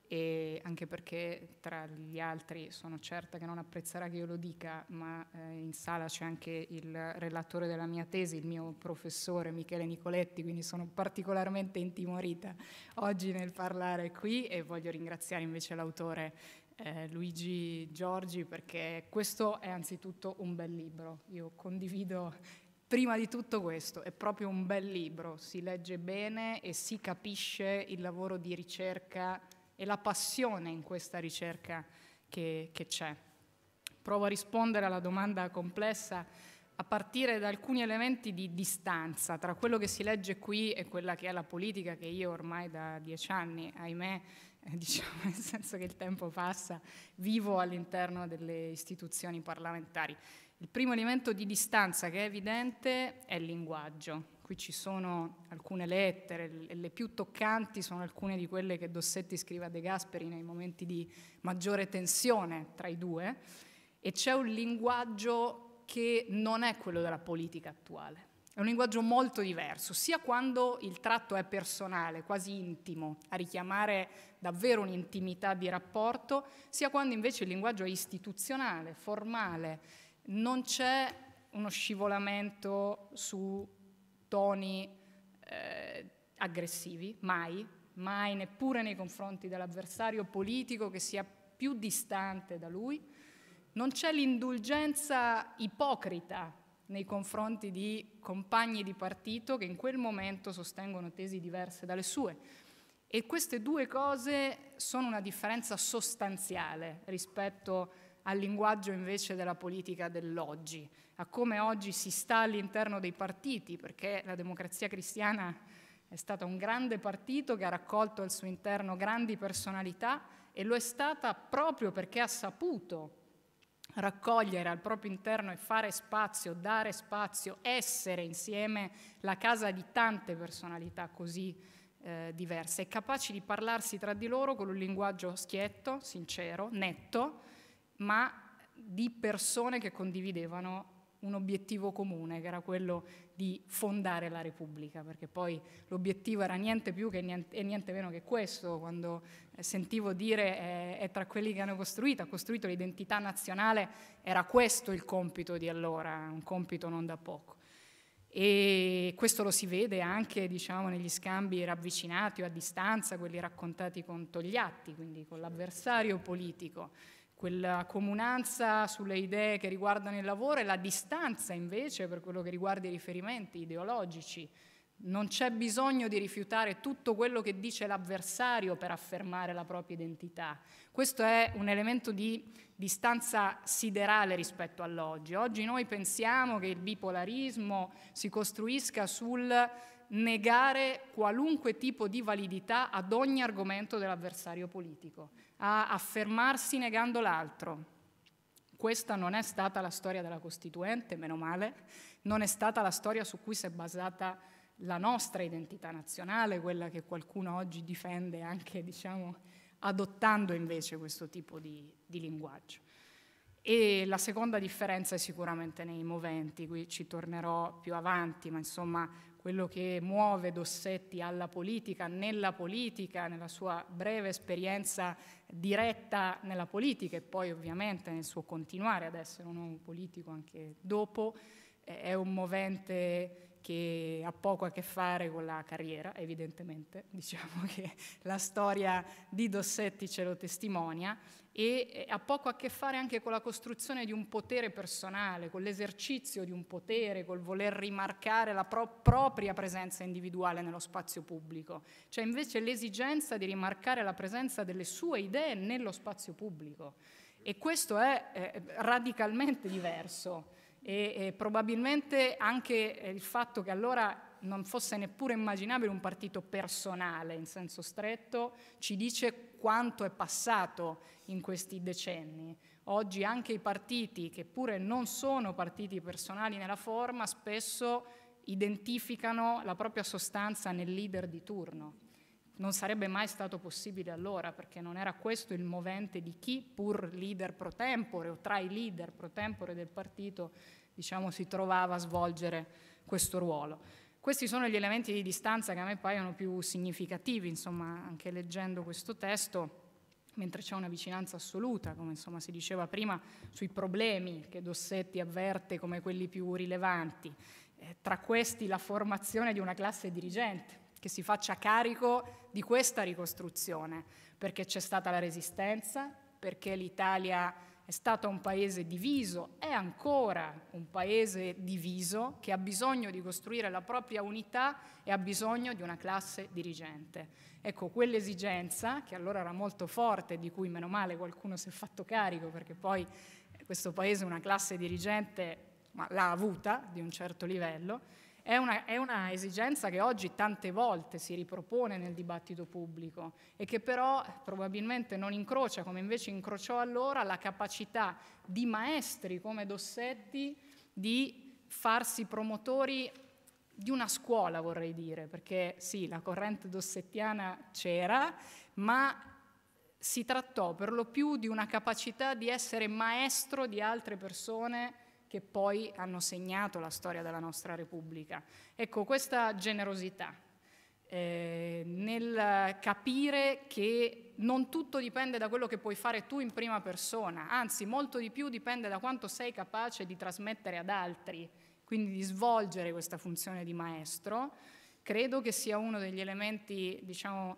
e anche perché tra gli altri sono certa che non apprezzerà che io lo dica, ma eh, in sala c'è anche il relatore della mia tesi, il mio professore Michele Nicoletti, quindi sono particolarmente intimorita oggi nel parlare qui e voglio ringraziare invece l'autore eh, Luigi Giorgi perché questo è anzitutto un bel libro. Io condivido prima di tutto questo, è proprio un bel libro, si legge bene e si capisce il lavoro di ricerca e la passione in questa ricerca che, che c'è. Provo a rispondere alla domanda complessa a partire da alcuni elementi di distanza tra quello che si legge qui e quella che è la politica che io ormai da dieci anni, ahimè, eh, diciamo nel senso che il tempo passa, vivo all'interno delle istituzioni parlamentari. Il primo elemento di distanza che è evidente è il linguaggio. Qui ci sono alcune lettere, le più toccanti sono alcune di quelle che Dossetti scrive a De Gasperi nei momenti di maggiore tensione tra i due, e c'è un linguaggio che non è quello della politica attuale. È un linguaggio molto diverso, sia quando il tratto è personale, quasi intimo, a richiamare davvero un'intimità di rapporto, sia quando invece il linguaggio è istituzionale, formale, non c'è uno scivolamento su toni eh, aggressivi, mai, mai neppure nei confronti dell'avversario politico che sia più distante da lui. Non c'è l'indulgenza ipocrita nei confronti di compagni di partito che in quel momento sostengono tesi diverse dalle sue. E queste due cose sono una differenza sostanziale rispetto al linguaggio invece della politica dell'oggi a come oggi si sta all'interno dei partiti, perché la democrazia cristiana è stata un grande partito che ha raccolto al suo interno grandi personalità e lo è stata proprio perché ha saputo raccogliere al proprio interno e fare spazio, dare spazio, essere insieme la casa di tante personalità così eh, diverse e capaci di parlarsi tra di loro con un linguaggio schietto, sincero, netto, ma di persone che condividevano un obiettivo comune, che era quello di fondare la Repubblica, perché poi l'obiettivo era niente più niente, e niente meno che questo, quando eh, sentivo dire è, eh, è tra quelli che hanno costruito, ha costruito l'identità nazionale, era questo il compito di allora, un compito non da poco. E questo lo si vede anche diciamo, negli scambi ravvicinati o a distanza, quelli raccontati con Togliatti, quindi con l'avversario politico quella comunanza sulle idee che riguardano il lavoro e la distanza invece per quello che riguarda i riferimenti ideologici. Non c'è bisogno di rifiutare tutto quello che dice l'avversario per affermare la propria identità. Questo è un elemento di distanza siderale rispetto all'oggi. Oggi noi pensiamo che il bipolarismo si costruisca sul negare qualunque tipo di validità ad ogni argomento dell'avversario politico, a affermarsi negando l'altro. Questa non è stata la storia della Costituente, meno male, non è stata la storia su cui si è basata la nostra identità nazionale, quella che qualcuno oggi difende anche diciamo, adottando invece questo tipo di, di linguaggio. E la seconda differenza è sicuramente nei moventi, qui ci tornerò più avanti, ma insomma quello che muove Dossetti alla politica, nella politica, nella sua breve esperienza diretta nella politica e poi ovviamente nel suo continuare ad essere un uomo politico anche dopo, eh, è un movente che ha poco a che fare con la carriera, evidentemente, diciamo che la storia di Dossetti ce lo testimonia, e eh, ha poco a che fare anche con la costruzione di un potere personale, con l'esercizio di un potere, col voler rimarcare la pro- propria presenza individuale nello spazio pubblico. C'è invece l'esigenza di rimarcare la presenza delle sue idee nello spazio pubblico e questo è eh, radicalmente diverso e eh, probabilmente anche eh, il fatto che allora non fosse neppure immaginabile un partito personale in senso stretto, ci dice quanto è passato in questi decenni. Oggi anche i partiti, che pure non sono partiti personali nella forma, spesso identificano la propria sostanza nel leader di turno. Non sarebbe mai stato possibile allora, perché non era questo il movente di chi, pur leader pro tempore o tra i leader pro tempore del partito, diciamo, si trovava a svolgere questo ruolo. Questi sono gli elementi di distanza che a me paiono più significativi, insomma, anche leggendo questo testo mentre c'è una vicinanza assoluta, come insomma si diceva prima, sui problemi che Dossetti avverte come quelli più rilevanti, eh, tra questi la formazione di una classe dirigente che si faccia carico di questa ricostruzione, perché c'è stata la resistenza, perché l'Italia è stato un paese diviso, è ancora un paese diviso che ha bisogno di costruire la propria unità e ha bisogno di una classe dirigente. Ecco, quell'esigenza, che allora era molto forte, di cui meno male qualcuno si è fatto carico, perché poi questo paese una classe dirigente l'ha avuta di un certo livello, è una, è una, esigenza che oggi tante volte si ripropone nel dibattito pubblico e che però probabilmente non incrocia, come invece incrociò allora, la capacità di maestri come Dossetti di farsi promotori di una scuola, vorrei dire, perché sì, la corrente dossettiana c'era, ma si trattò per lo più di una capacità di essere maestro di altre persone che poi hanno segnato la storia della nostra Repubblica. Ecco, questa generosità eh, nel capire che non tutto dipende da quello che puoi fare tu in prima persona, anzi molto di più dipende da quanto sei capace di trasmettere ad altri, quindi di svolgere questa funzione di maestro, credo che sia uno degli elementi, diciamo,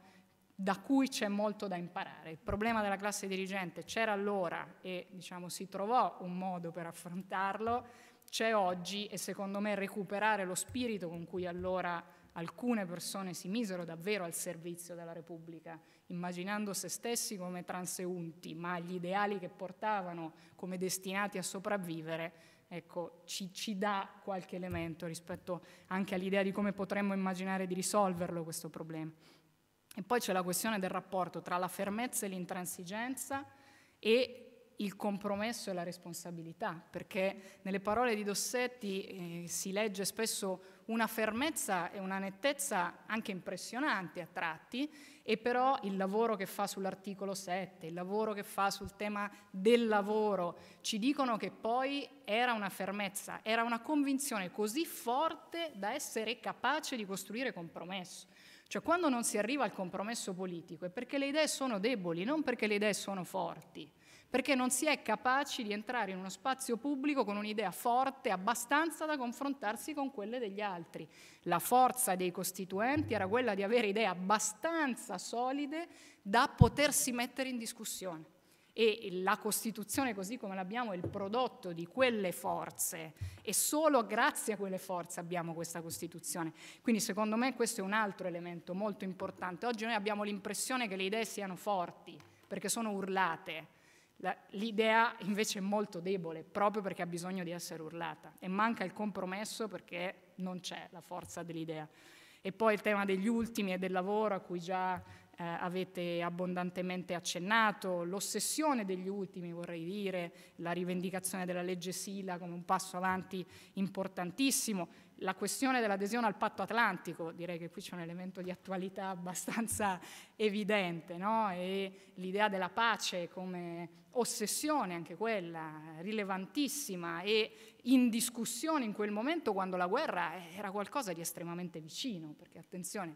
da cui c'è molto da imparare. Il problema della classe dirigente c'era allora e diciamo, si trovò un modo per affrontarlo, c'è oggi e secondo me recuperare lo spirito con cui allora alcune persone si misero davvero al servizio della Repubblica, immaginando se stessi come transeunti, ma gli ideali che portavano come destinati a sopravvivere, ecco, ci, ci dà qualche elemento rispetto anche all'idea di come potremmo immaginare di risolverlo questo problema. E poi c'è la questione del rapporto tra la fermezza e l'intransigenza e il compromesso e la responsabilità, perché nelle parole di Dossetti eh, si legge spesso una fermezza e una nettezza anche impressionanti a tratti, e però il lavoro che fa sull'articolo 7, il lavoro che fa sul tema del lavoro, ci dicono che poi era una fermezza, era una convinzione così forte da essere capace di costruire compromesso. Cioè quando non si arriva al compromesso politico è perché le idee sono deboli, non perché le idee sono forti, perché non si è capaci di entrare in uno spazio pubblico con un'idea forte abbastanza da confrontarsi con quelle degli altri. La forza dei costituenti era quella di avere idee abbastanza solide da potersi mettere in discussione e la Costituzione così come l'abbiamo è il prodotto di quelle forze e solo grazie a quelle forze abbiamo questa Costituzione. Quindi secondo me questo è un altro elemento molto importante. Oggi noi abbiamo l'impressione che le idee siano forti perché sono urlate. L'idea invece è molto debole proprio perché ha bisogno di essere urlata e manca il compromesso perché non c'è la forza dell'idea. E poi il tema degli ultimi e del lavoro a cui già eh, avete abbondantemente accennato, l'ossessione degli ultimi vorrei dire, la rivendicazione della legge Sila come un passo avanti importantissimo, la questione dell'adesione al patto atlantico, direi che qui c'è un elemento di attualità abbastanza evidente, no? e l'idea della pace come ossessione, anche quella, rilevantissima e in discussione in quel momento quando la guerra era qualcosa di estremamente vicino, perché attenzione,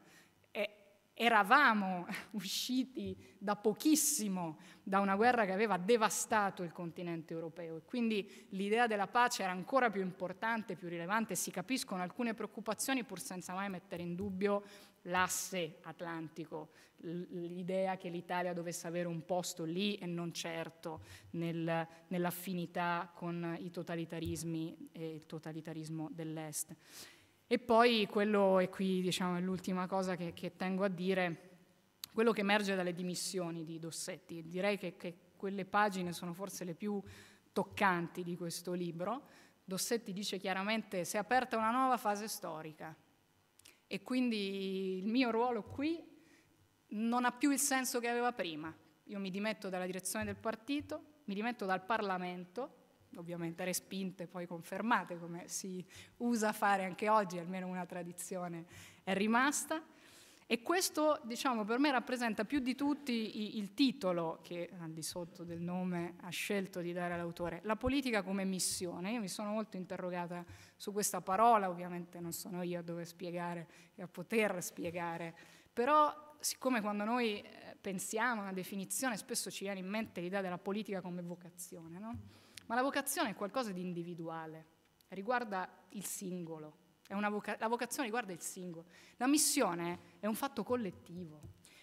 è eravamo usciti da pochissimo da una guerra che aveva devastato il continente europeo e quindi l'idea della pace era ancora più importante, più rilevante, si capiscono alcune preoccupazioni pur senza mai mettere in dubbio l'asse atlantico, l'idea che l'Italia dovesse avere un posto lì e non certo nel, nell'affinità con i totalitarismi e il totalitarismo dell'Est. E poi quello, e qui diciamo è l'ultima cosa che, che tengo a dire, quello che emerge dalle dimissioni di Dossetti, direi che, che quelle pagine sono forse le più toccanti di questo libro, Dossetti dice chiaramente si è aperta una nuova fase storica e quindi il mio ruolo qui non ha più il senso che aveva prima. Io mi dimetto dalla direzione del partito, mi dimetto dal Parlamento, ovviamente respinte, poi confermate, come si usa fare anche oggi, almeno una tradizione è rimasta. E questo, diciamo, per me rappresenta più di tutti il titolo che al di sotto del nome ha scelto di dare all'autore, la politica come missione. Io mi sono molto interrogata su questa parola, ovviamente non sono io a dover spiegare e a poter spiegare, però siccome quando noi eh, pensiamo a una definizione spesso ci viene in mente l'idea della politica come vocazione, no? Ma la vocazione è qualcosa di individuale, riguarda il singolo, voca- la vocazione riguarda il singolo. La missione è un fatto collettivo.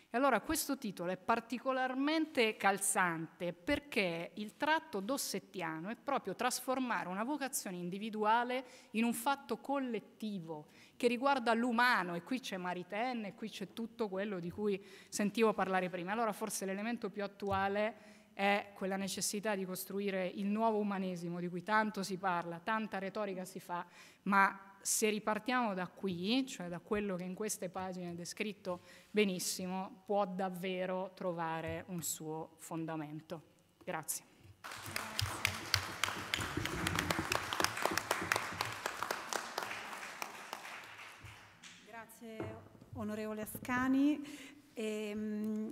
E allora questo titolo è particolarmente calzante perché il tratto dossettiano è proprio trasformare una vocazione individuale in un fatto collettivo che riguarda l'umano e qui c'è Maritenne, qui c'è tutto quello di cui sentivo parlare prima. Allora forse l'elemento più attuale è quella necessità di costruire il nuovo umanesimo di cui tanto si parla, tanta retorica si fa, ma se ripartiamo da qui, cioè da quello che in queste pagine è descritto benissimo, può davvero trovare un suo fondamento. Grazie. Grazie onorevole Ascani. E, ehm,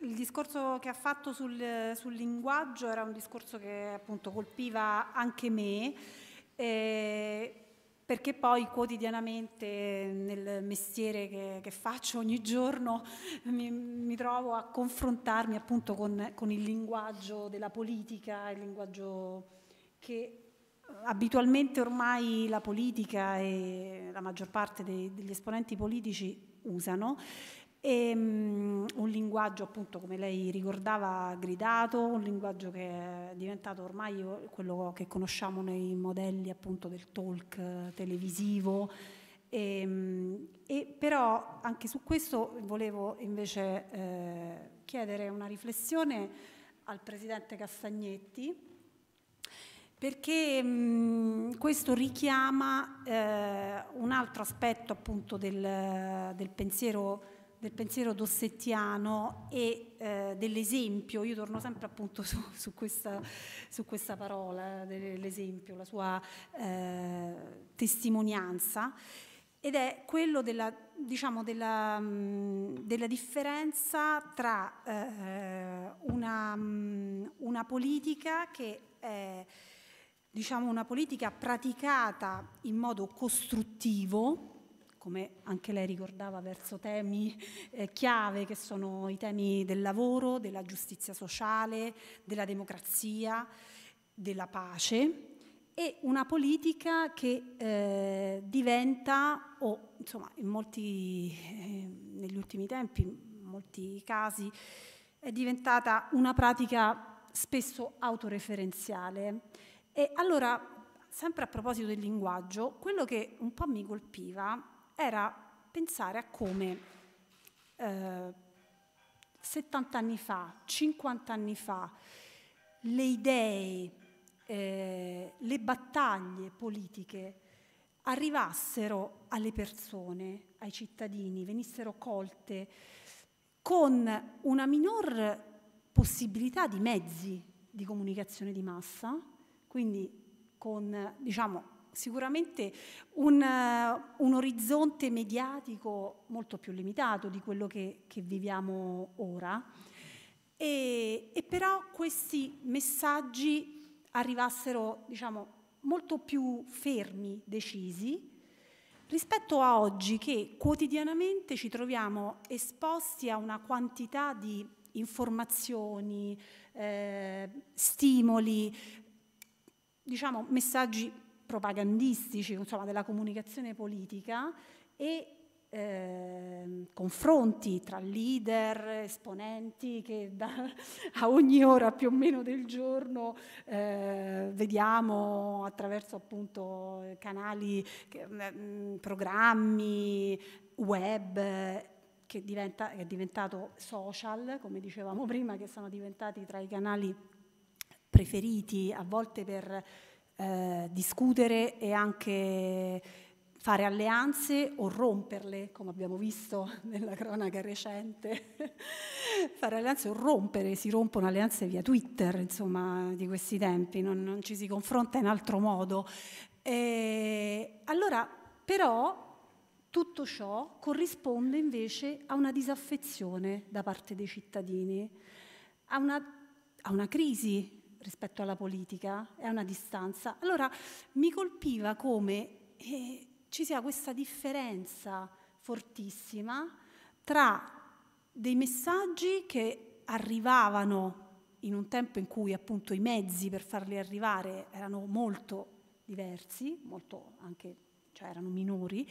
il discorso che ha fatto sul, sul linguaggio era un discorso che appunto colpiva anche me. Eh, perché poi quotidianamente nel mestiere che, che faccio ogni giorno mi, mi, trovo a confrontarmi appunto con, con, il linguaggio della politica, il linguaggio che abitualmente ormai la politica e la maggior parte dei, degli esponenti politici usano e, um, un linguaggio, appunto, come lei ricordava, gridato, un linguaggio che è diventato ormai oh, quello che conosciamo nei modelli appunto del talk televisivo. E, ehm, e però anche su questo volevo invece eh, chiedere una riflessione al Presidente Castagnetti perché mh, mm, questo richiama eh, un altro aspetto appunto del, del pensiero del pensiero dossettiano e eh, dell'esempio, io torno sempre appunto su, su, questa, su questa, parola eh, dell'esempio, la sua eh, testimonianza, ed è quello della, diciamo, della, della differenza tra eh, una, una, politica che è diciamo, una politica praticata in modo costruttivo, come anche lei ricordava, verso temi eh, chiave che sono i temi del lavoro, della giustizia sociale, della democrazia, della pace e una politica che eh, diventa, o insomma in molti, eh, negli ultimi tempi, in molti casi, è diventata una pratica spesso autoreferenziale. E allora sempre a proposito del linguaggio, quello che un po' mi colpiva era pensare a come eh, 70 anni fa, 50 anni fa, le idee, eh, le battaglie politiche arrivassero alle persone, ai cittadini, venissero colte con una minor possibilità di mezzi di comunicazione di massa, quindi con diciamo, sicuramente un, eh, un, orizzonte mediatico molto più limitato di quello che, che viviamo ora, e, e, però questi messaggi arrivassero diciamo, molto più fermi, decisi, rispetto a oggi che quotidianamente ci troviamo esposti a una quantità di informazioni, eh, stimoli, diciamo messaggi propagandistici insomma, della comunicazione politica e eh, confronti tra leader, esponenti che da, a ogni ora più o meno del giorno eh, vediamo attraverso appunto canali, mm, mm, programmi, web che, diventa, che è diventato social, come dicevamo prima, che sono diventati tra i canali preferiti a volte per eh, discutere e anche fare alleanze o romperle, come abbiamo visto nella cronaca recente, fare alleanze o rompere, si rompono alleanze via Twitter, insomma, di questi tempi, non, non ci si confronta in altro modo. E allora, però, tutto ciò corrisponde invece a una disaffezione da parte dei cittadini, a una, a una crisi rispetto alla politica, è una distanza. Allora mi colpiva come eh, ci sia questa differenza fortissima tra dei messaggi che arrivavano in un tempo in cui appunto i mezzi per farli arrivare erano molto diversi, molto anche, cioè erano minori,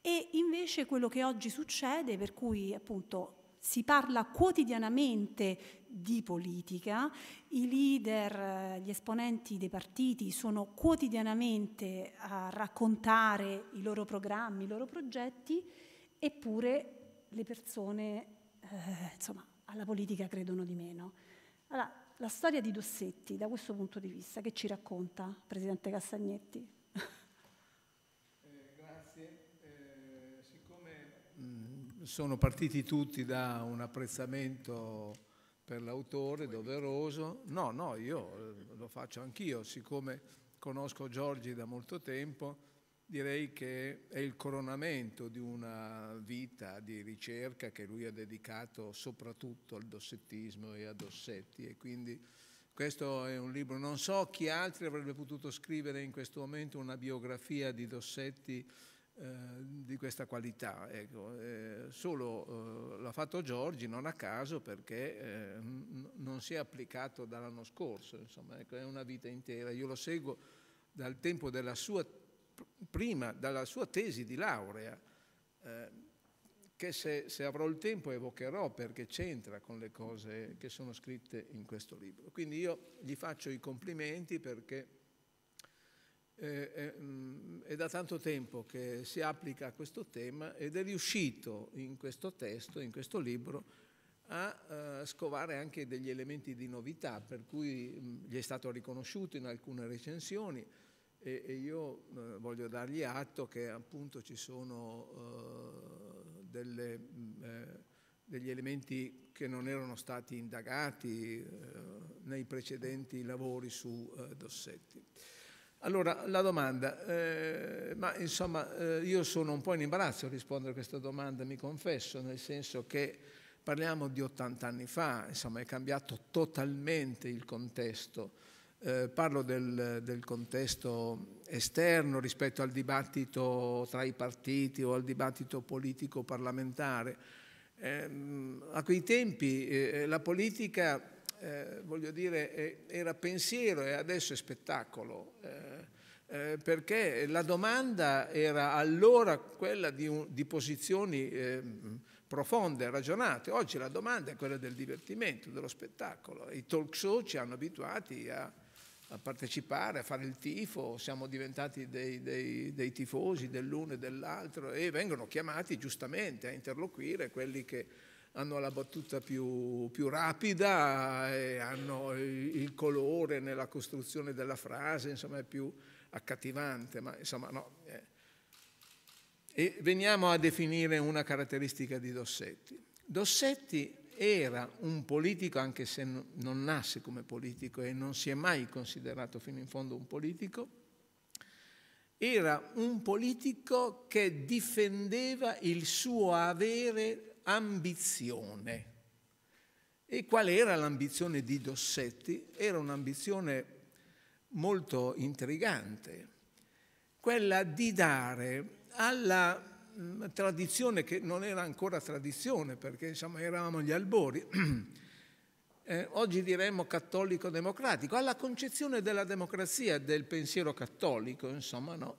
e invece quello che oggi succede, per cui appunto si parla quotidianamente di politica, i leader, eh, gli esponenti dei partiti sono quotidianamente a raccontare i loro programmi, i loro progetti, eppure le persone eh, insomma, alla politica credono di meno. Allora, la storia di Dossetti, da questo punto di vista, che ci racconta, Presidente Castagnetti? sono partiti tutti da un apprezzamento per l'autore doveroso. No, no, io eh, lo faccio anch'io, siccome conosco Giorgi da molto tempo, direi che è il coronamento di una vita di ricerca che lui ha dedicato soprattutto al dossettismo e a Dossetti e quindi questo è un libro, non so chi altri avrebbe potuto scrivere in questo momento una biografia di Dossetti eh, di questa qualità. Ecco, eh, solo eh, l'ha fatto Giorgi non a caso perché eh, non si è applicato dall'anno scorso, insomma, ecco, è una vita intera. Io lo seguo dal tempo della sua, prima, dalla sua tesi di laurea, eh, che se, se, avrò il tempo evocherò perché c'entra con le cose che sono scritte in questo libro. Quindi io gli faccio i complimenti perché eh, eh mm, è da tanto tempo che si applica a questo tema ed è riuscito in questo testo, in questo libro, a eh, scovare anche degli elementi di novità, per cui mh, mm, gli è stato riconosciuto in alcune recensioni e, e io eh, voglio dargli atto che appunto ci sono eh, delle, mh, mm, eh, degli elementi che non erano stati indagati nei precedenti lavori su Dossetti. Allora la domanda, eh, ma insomma eh, io sono un po' in imbarazzo a rispondere a questa domanda, mi confesso, nel senso che parliamo di 80 anni fa, insomma è cambiato totalmente il contesto. Eh, parlo del, del, contesto esterno rispetto al dibattito tra i partiti o al dibattito politico parlamentare. Ehm, a quei tempi eh, la politica eh, voglio dire, era pensiero e adesso è spettacolo. Eh, eh, perché la domanda era allora quella di, un, di posizioni eh, profonde, ragionate. Oggi la domanda è quella del divertimento, dello spettacolo. I talk show ci hanno abituati a, a partecipare, a fare il tifo, siamo diventati dei, dei, dei tifosi dell'uno e dell'altro e vengono chiamati giustamente a interloquire quelli che hanno la battuta più, più rapida, hanno il colore nella costruzione della frase, insomma è più accattivante, ma insomma no. Eh. E veniamo a definire una caratteristica di Dossetti. Dossetti era un politico, anche se non nasce come politico e non si è mai considerato fino in fondo un politico, era un politico che difendeva il suo avere ambizione. E qual era l'ambizione di Dossetti? Era un'ambizione molto intrigante, quella di dare alla mm, tradizione che non era ancora tradizione perché insomma, eravamo agli albori, eh, oggi diremmo cattolico-democratico, alla concezione della democrazia, del pensiero cattolico, insomma, no?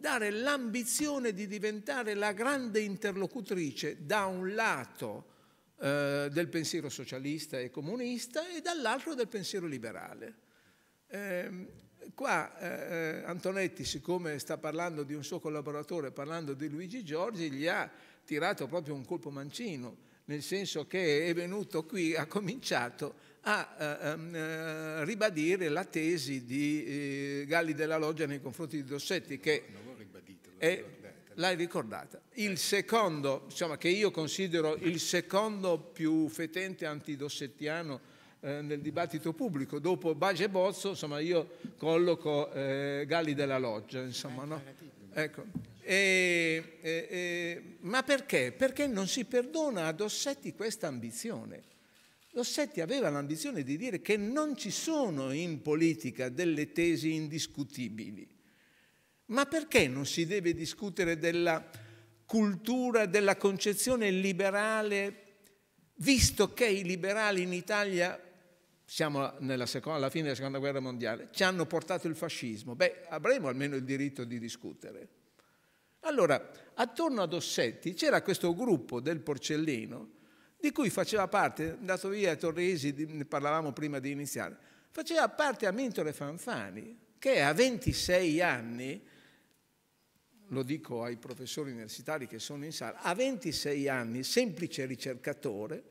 dare l'ambizione di diventare la grande interlocutrice da un lato eh, del pensiero socialista e comunista e dall'altro del pensiero liberale. Ehm, eh, qua eh, Antonetti, siccome sta parlando di un suo collaboratore, parlando di Luigi Giorgi, gli ha tirato proprio un colpo mancino, nel senso che è venuto qui, ha cominciato a eh, ehm, eh ribadire la tesi di eh, Galli della Loggia nei confronti di Dossetti, che l'hai ricordata. Il secondo, insomma, che io considero il secondo più fetente antidossettiano eh, nel dibattito pubblico, dopo Bage e Bozzo, insomma, io colloco eh, Galli della Loggia, insomma, no? Ecco. E, e, e, ma perché? Perché non si perdona ad Ossetti questa ambizione. Dossetti aveva l'ambizione di dire che non ci sono in politica delle tesi indiscutibili ma perché non si deve discutere della cultura, della concezione liberale, visto che i liberali in Italia, siamo seconda, alla fine della Seconda Guerra Mondiale, ci hanno portato il fascismo? Beh, avremo almeno il diritto di discutere. Allora, attorno ad Ossetti c'era questo gruppo del Porcellino, di cui faceva parte, andato via a Torresi, ne parlavamo prima di iniziare, faceva parte a Mintore Fanfani, che a 26 anni lo dico ai professori universitari che sono in sala, a 26 anni, semplice ricercatore,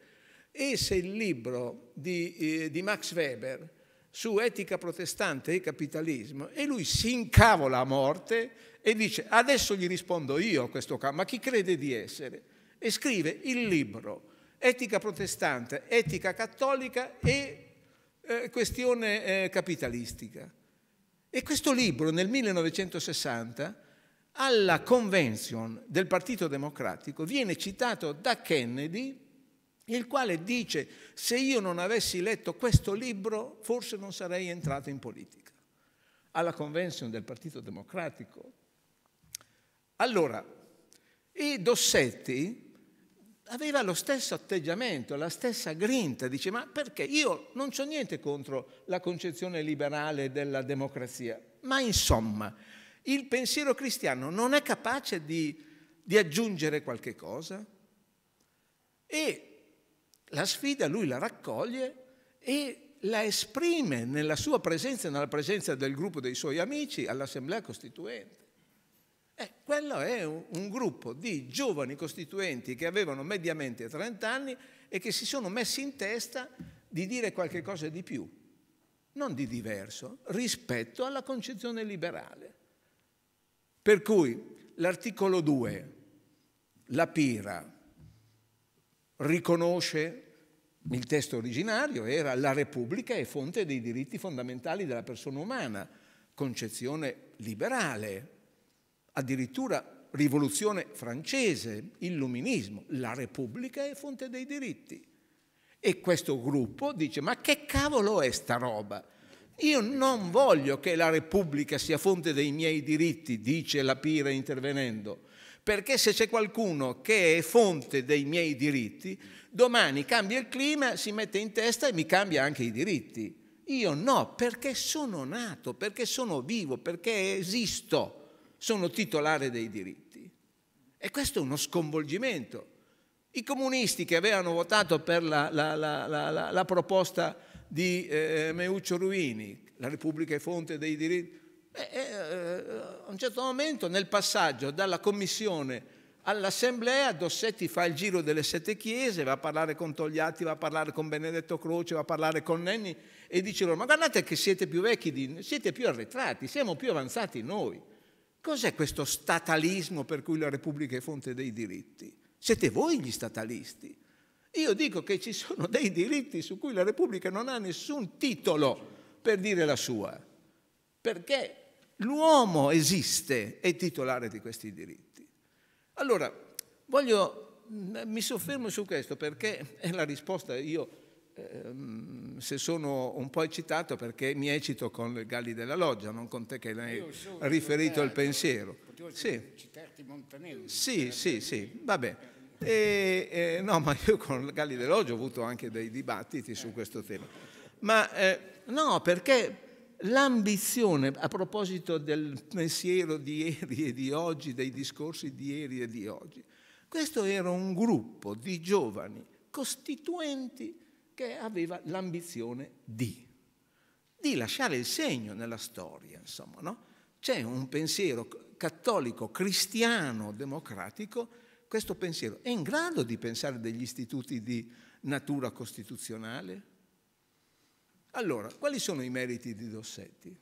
esse il libro di, eh, di Max Weber su etica protestante e capitalismo e lui si incavola a morte e dice adesso gli rispondo io a questo caso, ma chi crede di essere? E scrive il libro Etica protestante, etica cattolica e eh, questione eh, capitalistica. E questo libro nel 1960 alla convention del Partito Democratico viene citato da Kennedy, il quale dice se io non avessi letto questo libro forse non sarei entrato in politica, alla convention del Partito Democratico. Allora, e Dossetti aveva lo stesso atteggiamento, la stessa grinta, dice ma perché io non ho niente contro la concezione liberale della democrazia, ma insomma il pensiero cristiano non è capace di, di aggiungere qualche cosa? E la sfida lui la raccoglie e la esprime nella sua presenza, nella presenza del gruppo dei suoi amici all'Assemblea Costituente. Eh, quello è un, un, gruppo di giovani costituenti che avevano mediamente 30 anni e che si sono messi in testa di dire qualche cosa di più, non di diverso, rispetto alla concezione liberale. Per cui l'articolo 2, la pira, riconosce il testo originario era la Repubblica è fonte dei diritti fondamentali della persona umana, concezione liberale, addirittura rivoluzione francese, illuminismo, la Repubblica è fonte dei diritti. E questo gruppo dice ma che cavolo è sta roba? Io non voglio che la Repubblica sia fonte dei miei diritti, dice la Pira intervenendo, perché se c'è qualcuno che è fonte dei miei diritti, domani cambia il clima, si mette in testa e mi cambia anche i diritti. Io no, perché sono nato, perché sono vivo, perché esisto, sono titolare dei diritti. E questo è uno sconvolgimento. I comunisti che avevano votato per la, la, la, la proposta di eh, Meuccio Ruini, la Repubblica è fonte dei diritti. Beh, eh, eh, a un certo momento nel passaggio dalla Commissione all'Assemblea Dossetti fa il giro delle sette chiese, va a parlare con Togliatti, va a parlare con Benedetto Croce, va a parlare con Nenni e dice loro, ma guardate che siete più vecchi, di, siete più arretrati, siamo più avanzati noi. Cos'è questo statalismo per cui la Repubblica è fonte dei diritti? Siete voi gli statalisti. Io dico che ci sono dei diritti su cui la Repubblica non ha nessun titolo per dire la sua, perché l'uomo esiste, è titolare di questi diritti. Allora, voglio, mm, mi soffermo su questo perché è la risposta, io ehm, se sono un po' eccitato perché mi eccito con il Galli della Loggia, non con te che l'hai riferito il pensiero. Potevo Sì. Citarti Montanelli. Sì, sì, sì, va bene. E, eh, no, ma io con Galli Dell'Oggio ho avuto anche dei dibattiti su questo tema. Ma eh, no, perché l'ambizione, a proposito del pensiero di ieri e di oggi, dei discorsi di ieri e di oggi, questo era un gruppo di giovani costituenti che aveva l'ambizione di, di lasciare il segno nella storia, insomma, no? C'è un pensiero cattolico, cristiano, democratico, questo pensiero, è in grado di pensare degli istituti di natura costituzionale? Allora, quali sono i meriti di Dossetti?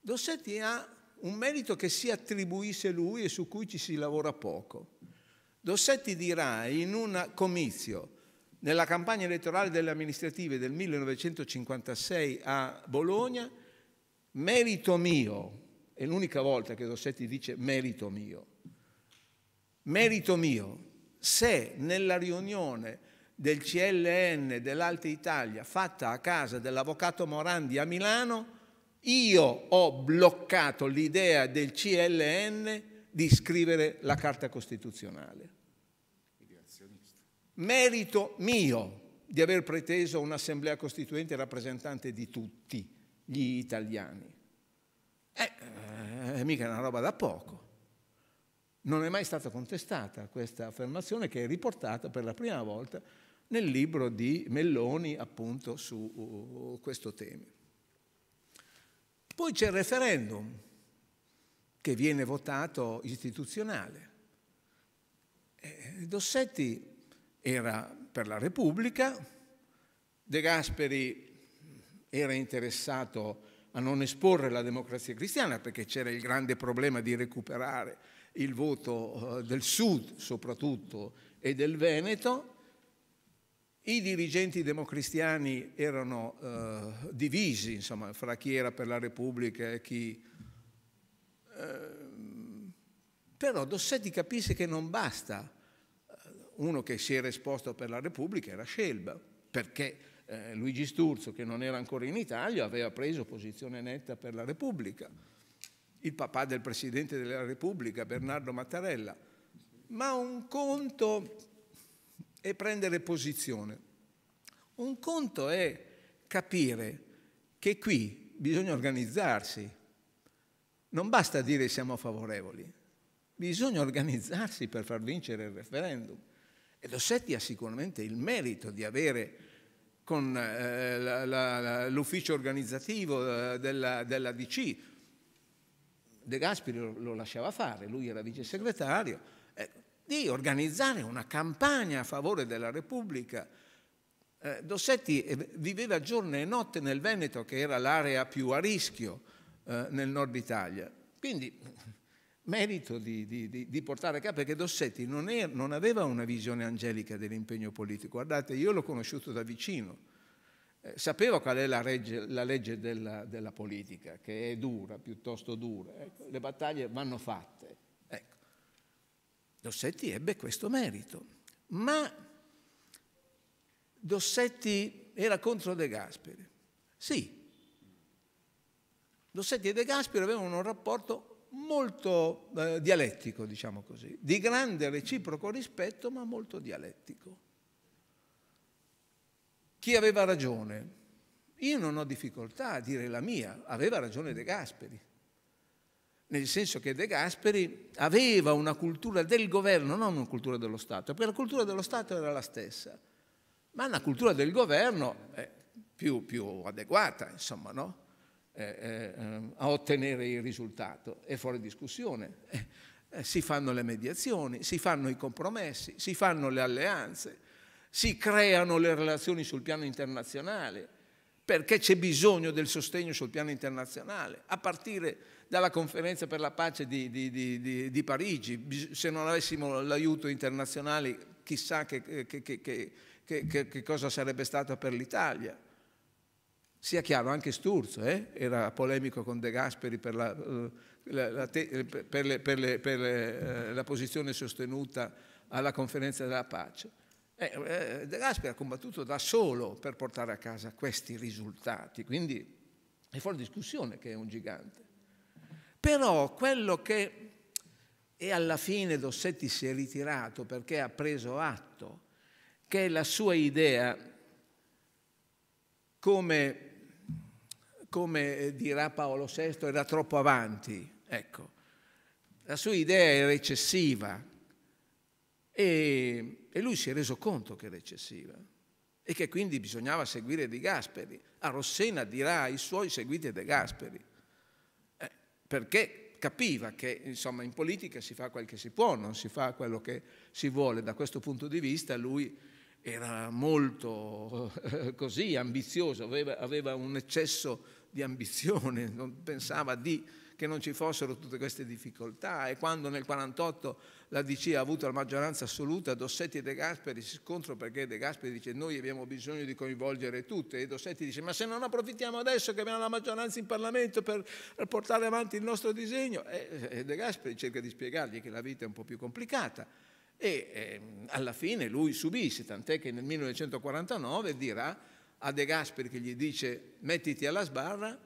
Dossetti ha un merito che si attribuisce lui e su cui ci si lavora poco. Dossetti dirà in un comizio nella campagna elettorale delle amministrative del 1956 a Bologna, merito mio, è l'unica volta che Dossetti dice merito mio, merito mio, se nella riunione del CLN dell'Alta Italia fatta a casa dell'avvocato Morandi a Milano, io ho bloccato l'idea del CLN di scrivere la Carta Costituzionale. Merito mio di aver preteso un'assemblea costituente rappresentante di tutti gli italiani. Eh, eh è mica una roba da poco. Non è mai stata contestata questa affermazione che è riportata per la prima volta nel libro di Melloni appunto su uh, questo tema. Poi c'è il referendum che viene votato istituzionale. Eh, Dossetti era per la Repubblica, De Gasperi era interessato a non esporre la democrazia cristiana perché c'era il grande problema di recuperare il voto eh, del Sud soprattutto e del Veneto. I dirigenti democristiani erano eh, divisi, insomma, fra chi era per la Repubblica e chi... Ehm, però Dossetti capisse che non basta. Eh, uno che si era esposto per la Repubblica era Scelba, perché eh, Luigi Sturzo, che non era ancora in Italia, aveva preso posizione netta per la Repubblica il papà del Presidente della Repubblica, Bernardo Mattarella, ma un conto è prendere posizione, un conto è capire che qui bisogna organizzarsi, non basta dire siamo favorevoli, bisogna organizzarsi per far vincere il referendum. Ed Ossetti ha sicuramente il merito di avere con eh, l'ufficio organizzativo eh, della, della DC De Gasperi lo, lasciava fare, lui era vice segretario, eh, di organizzare una campagna a favore della Repubblica. Eh, Dossetti eh, viveva giorno e notte nel Veneto, che era l'area più a rischio eh, nel nord Italia. Quindi merito di, di, di, di, portare a capo, perché Dossetti non, è, non aveva una visione angelica dell'impegno politico. Guardate, io l'ho conosciuto da vicino eh, sapeva qual è la, regge, la legge della, della, politica, che è dura, piuttosto dura. Ecco, le battaglie vanno fatte. Ecco. Dossetti ebbe questo merito, ma Dossetti era contro De Gasperi. Sì, Dossetti e De Gasperi avevano un rapporto molto eh, dialettico, diciamo così, di grande reciproco rispetto, ma molto dialettico chi aveva ragione? Io non ho difficoltà a dire la mia, aveva ragione De Gasperi, nel senso che De Gasperi aveva una cultura del governo, non una cultura dello Stato, perché la cultura dello Stato era la stessa, ma la cultura del governo più, più adeguata, insomma, no? Eh, eh, ehm, a ottenere il risultato, è fuori discussione. Eh, eh, si fanno le mediazioni, si fanno i compromessi, si fanno le alleanze, si creano le relazioni sul piano internazionale, perché c'è bisogno del sostegno sul piano internazionale, a partire dalla conferenza per la pace di, di, di, di Parigi. Se non avessimo l'aiuto internazionale, chissà che, che, che, che cosa sarebbe stato per l'Italia. Sia chiaro, anche Sturzo eh? era polemico con De Gasperi per la, eh, la, la, per le, per le, per le, eh, la posizione sostenuta alla conferenza della pace. Eh, eh, De Gasperi ha combattuto da solo per portare a casa questi risultati, quindi è fuori discussione che è un gigante. Però quello che e alla fine Dossetti si è ritirato perché ha preso atto che la sua idea, come, come dirà Paolo VI, era troppo avanti. Ecco, la sua idea era eccessiva e e lui si è reso conto che era eccessiva e che quindi bisognava seguire De Gasperi. A Rossena dirà i suoi seguite De Gasperi, eh, perché capiva che insomma, in politica si fa quel che si può, non si fa quello che si vuole. Da questo punto di vista lui era molto eh, così ambizioso, aveva, aveva, un eccesso di ambizione, non pensava di, che non ci fossero tutte queste difficoltà e quando nel 1948 la DC ha avuto la maggioranza assoluta, Dossetti e De Gasperi si scontrano perché De Gasperi dice noi abbiamo bisogno di coinvolgere tutte e Dossetti dice ma se non approfittiamo adesso che abbiamo la maggioranza in Parlamento per portare avanti il nostro disegno e De Gasperi cerca di spiegargli che la vita è un po' più complicata e ehm, alla fine lui subisce, tant'è che nel 1949 dirà a De Gasperi che gli dice mettiti alla sbarra,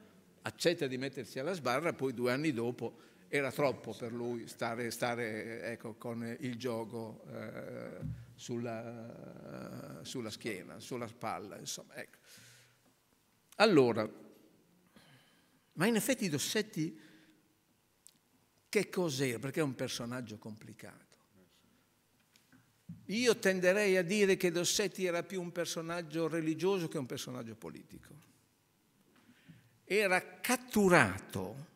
accetta di mettersi alla sbarra, poi due anni dopo era troppo per lui stare, stare ecco, con il gioco eh, sulla, sulla, schiena, sulla spalla, insomma. Ecco. Allora, ma in effetti Dossetti che cos'era? Perché è un personaggio complicato. Io tenderei a dire che Dossetti era più un personaggio religioso che un personaggio politico. Era catturato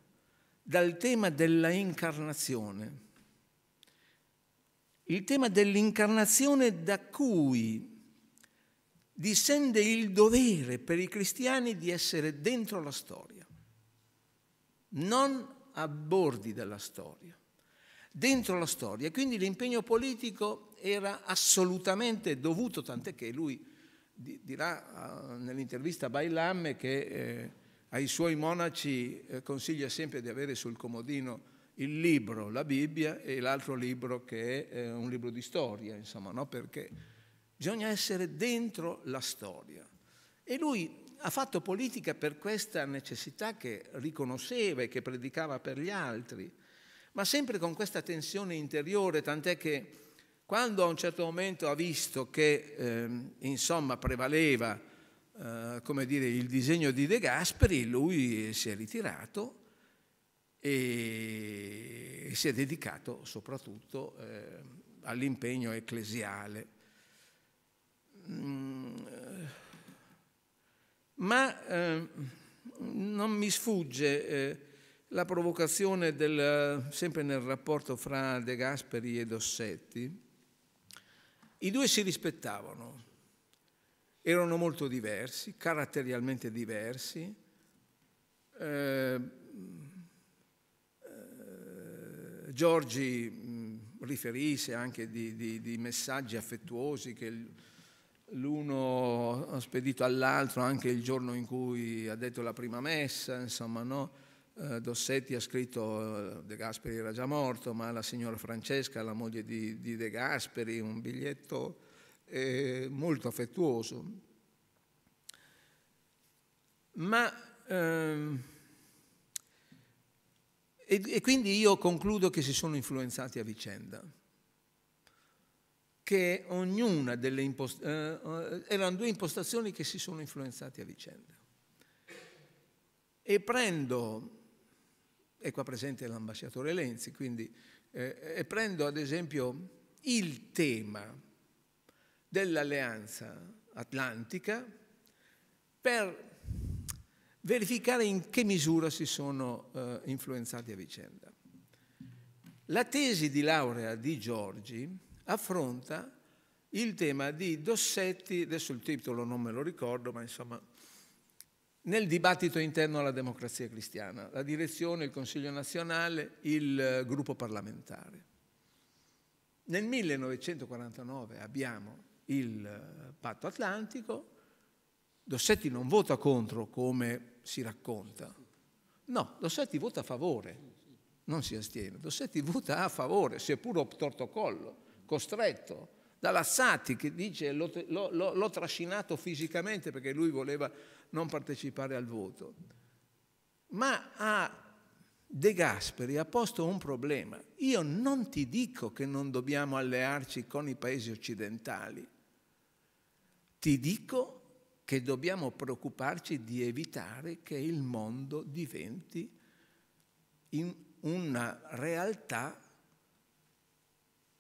dal tema della incarnazione. Il tema dell'incarnazione da cui discende il dovere per i cristiani di essere dentro la storia, non a bordi della storia, dentro la storia. Quindi l'impegno politico era assolutamente dovuto, tant'è che lui dirà ah, nell'intervista a Bailam che... Eh, ai suoi monaci eh, consiglia sempre di avere sul comodino il libro, la Bibbia, e l'altro libro che è eh, un libro di storia, insomma, no? perché bisogna essere dentro la storia. E lui ha fatto politica per questa necessità che riconosceva e che predicava per gli altri, ma sempre con questa tensione interiore, tant'è che quando a un certo momento ha visto che eh, insomma prevaleva eh, come dire, il disegno di De Gasperi, lui si è ritirato e si è dedicato soprattutto eh, all'impegno ecclesiale. Mm, eh, ma eh, non mi sfugge eh, la provocazione del, sempre nel rapporto fra De Gasperi e Dossetti. I due si rispettavano, erano molto diversi, caratterialmente diversi, eh, eh, Giorgi mh, riferisse anche di, di, di, messaggi affettuosi che l'uno ha spedito all'altro anche il giorno in cui ha detto la prima messa, insomma, no? Eh, Dossetti ha scritto eh, De Gasperi era già morto, ma la signora Francesca, la moglie di, di De Gasperi, un biglietto eh, molto affettuoso. Ma, ehm, e, e quindi io concludo che si sono influenzati a vicenda che ognuna delle impostazioni, eh, eh, erano due impostazioni che si sono influenzate a vicenda. E prendo, è qua presente l'ambasciatore Lenzi, quindi, eh, e prendo ad esempio il tema dell'Alleanza Atlantica per verificare in che misura si sono eh, influenzati a vicenda. La tesi di laurea di Giorgi affronta il tema di Dossetti, adesso il titolo non me lo ricordo, ma insomma, nel dibattito interno alla democrazia cristiana, la direzione, il Consiglio nazionale, il eh, gruppo parlamentare. Nel 1949 abbiamo il eh, patto atlantico, Dossetti non vota contro come si racconta. No, Dossetti vota a favore, non si astiene. Dossetti vota a favore, seppur obtortocollo, costretto, dalla Satti che dice l'ho, l'ho, l'ho trascinato fisicamente perché lui voleva non partecipare al voto. Ma a De Gasperi ha posto un problema. Io non ti dico che non dobbiamo allearci con i paesi occidentali, ti dico che dobbiamo preoccuparci di evitare che il mondo diventi una realtà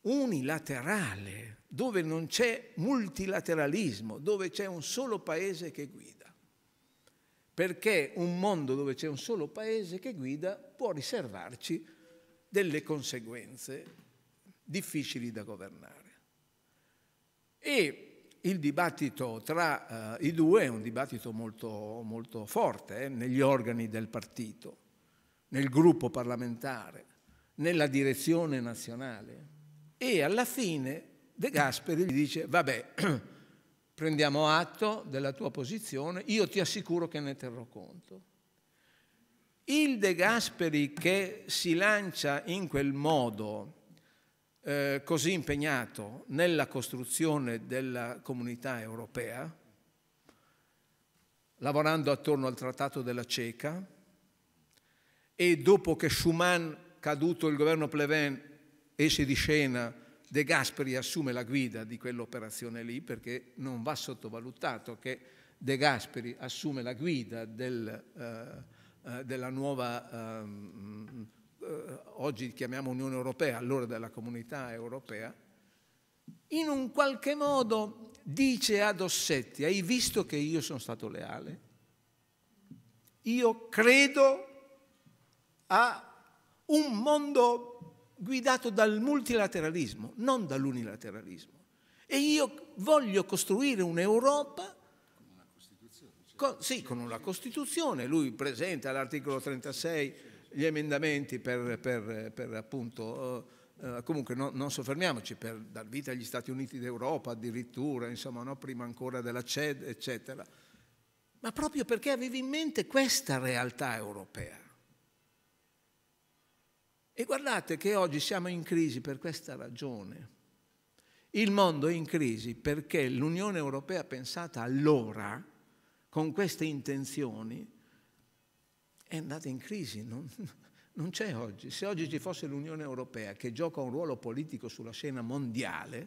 unilaterale, dove non c'è multilateralismo, dove c'è un solo paese che guida. Perché un mondo dove c'è un solo paese che guida può riservarci delle conseguenze difficili da governare. E il dibattito tra eh, i due è un dibattito molto, molto forte eh, negli organi del partito, nel gruppo parlamentare, nella direzione nazionale. E alla fine De Gasperi gli dice, vabbè, prendiamo atto della tua posizione, io ti assicuro che ne terrò conto. Il De Gasperi che si lancia in quel modo eh, così impegnato nella costruzione della comunità europea, lavorando attorno al Trattato della Ceca e dopo che Schuman, caduto il governo Pleven, esce di scena, De Gasperi assume la guida di quell'operazione lì perché non va sottovalutato che De Gasperi assume la guida del, eh, eh, della nuova... Eh, eh, oggi chiamiamo Unione Europea, allora della Comunità Europea, in un qualche modo dice ad Ossetti, hai visto che io sono stato leale? Io credo a un mondo guidato dal multilateralismo, non dall'unilateralismo. E io voglio costruire un'Europa con, certo. sì, con una Costituzione, lui presenta l'articolo 36 gli emendamenti per, per, per appunto... Uh, comunque no, non soffermiamoci per dar vita agli Stati Uniti d'Europa addirittura, insomma, no? prima ancora della CED, eccetera. Ma proprio perché avevi in mente questa realtà europea. E guardate che oggi siamo in crisi per questa ragione. Il mondo è in crisi perché l'Unione Europea pensata allora, con queste intenzioni, è andata in crisi, non, non c'è oggi. Se oggi ci fosse l'Unione Europea che gioca un ruolo politico sulla scena mondiale,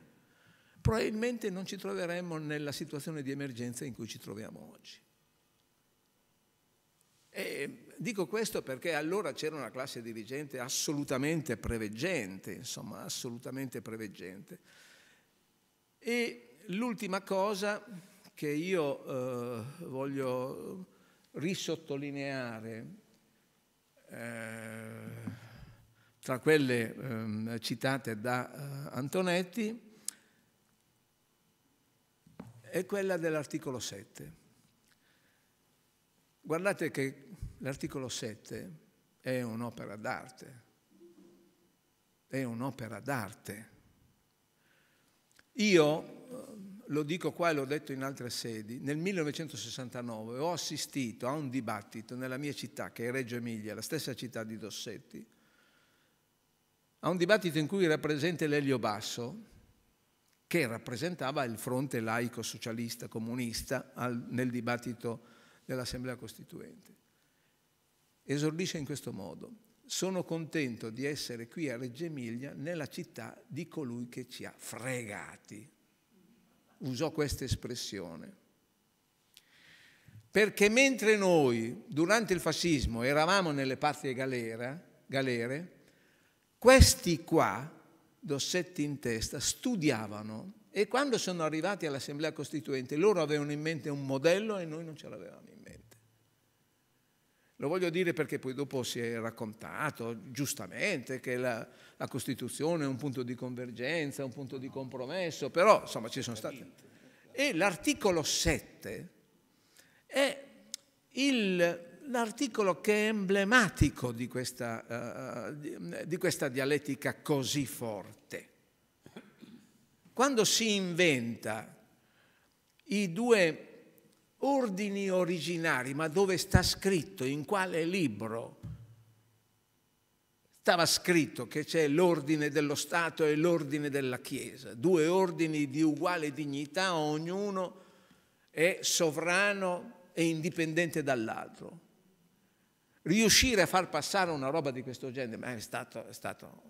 probabilmente non ci troveremmo nella situazione di emergenza in cui ci troviamo oggi. E dico questo perché allora c'era una classe dirigente assolutamente preveggente, insomma, assolutamente preveggente. E l'ultima cosa che io eh, voglio risottolineare eh, tra quelle eh, citate da eh, Antonetti è quella dell'articolo 7. Guardate che l'articolo 7 è un'opera d'arte, è un'opera d'arte. Io lo dico qua e l'ho detto in altre sedi, nel 1969 ho assistito a un dibattito nella mia città, che è Reggio Emilia, la stessa città di Dossetti, a un dibattito in cui era presente Lelio Basso, che rappresentava il fronte laico socialista comunista al, nel dibattito dell'Assemblea Costituente. Esordisce in questo modo. Sono contento di essere qui a Reggio Emilia, nella città di colui che ci ha fregati usò questa espressione. Perché mentre noi, durante il fascismo, eravamo nelle patrie galera, galere, questi qua, dossetti in testa, studiavano e quando sono arrivati all'Assemblea Costituente loro avevano in mente un modello e noi non ce l'avevamo in mente. Lo voglio dire perché poi dopo si è raccontato giustamente che la, la Costituzione è un punto di convergenza, un punto di compromesso, però insomma ci sono state. E l'articolo 7 è il, l'articolo che è emblematico di questa, uh, di, di questa, dialettica così forte. Quando si inventa i due ordini originari, ma dove sta scritto, in quale libro? Stava scritto che c'è l'ordine dello Stato e l'ordine della Chiesa, due ordini di uguale dignità, ognuno è sovrano e indipendente dall'altro. Riuscire a far passare una roba di questo genere è, stato, è, stato,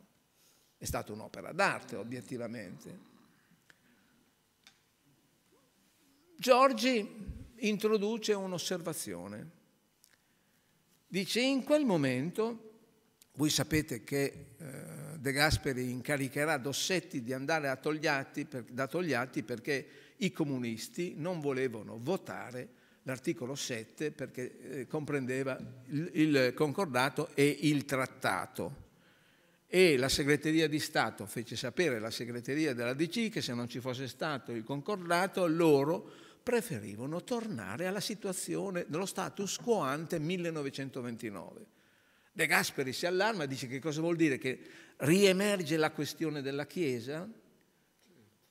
è stata un'opera d'arte, obiettivamente. Giorgi introduce un'osservazione. Dice, in quel momento, voi sapete che eh, De Gasperi incaricherà Dossetti di andare a Togliatti da Togliatti perché i comunisti non volevano votare l'articolo 7 perché eh, comprendeva il, il concordato e il trattato e la segreteria di Stato fece sapere alla segreteria della DC che se non ci fosse stato il concordato loro preferivano tornare alla situazione dello status quo ante 1929. De Gasperi si allarma e dice che cosa vuol dire? Che riemerge la questione della Chiesa?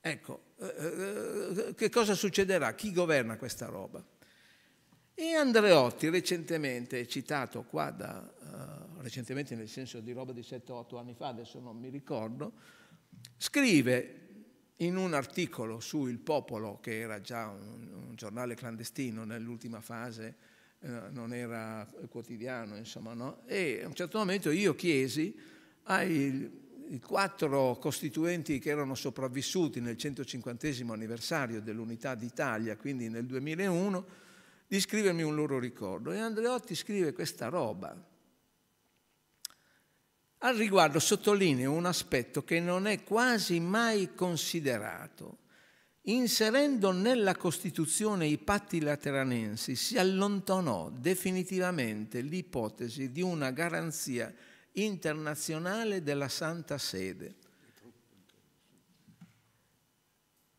Ecco, eh, eh, eh, che cosa succederà? Chi governa questa roba? E Andreotti, recentemente citato qua, da, eh, recentemente nel senso di roba di 7-8 anni fa, adesso non mi ricordo, scrive in un articolo su Il Popolo, che era già un, un giornale clandestino nell'ultima fase, eh, non era quotidiano, insomma, no? e a un certo momento io chiesi ai i quattro costituenti che erano sopravvissuti nel 150 anniversario dell'unità d'Italia, quindi nel 2001, di scrivermi un loro ricordo. E Andreotti scrive questa roba, al riguardo sottolineo un aspetto che non è quasi mai considerato. Inserendo nella Costituzione i patti lateranensi si allontanò definitivamente l'ipotesi di una garanzia internazionale della Santa Sede,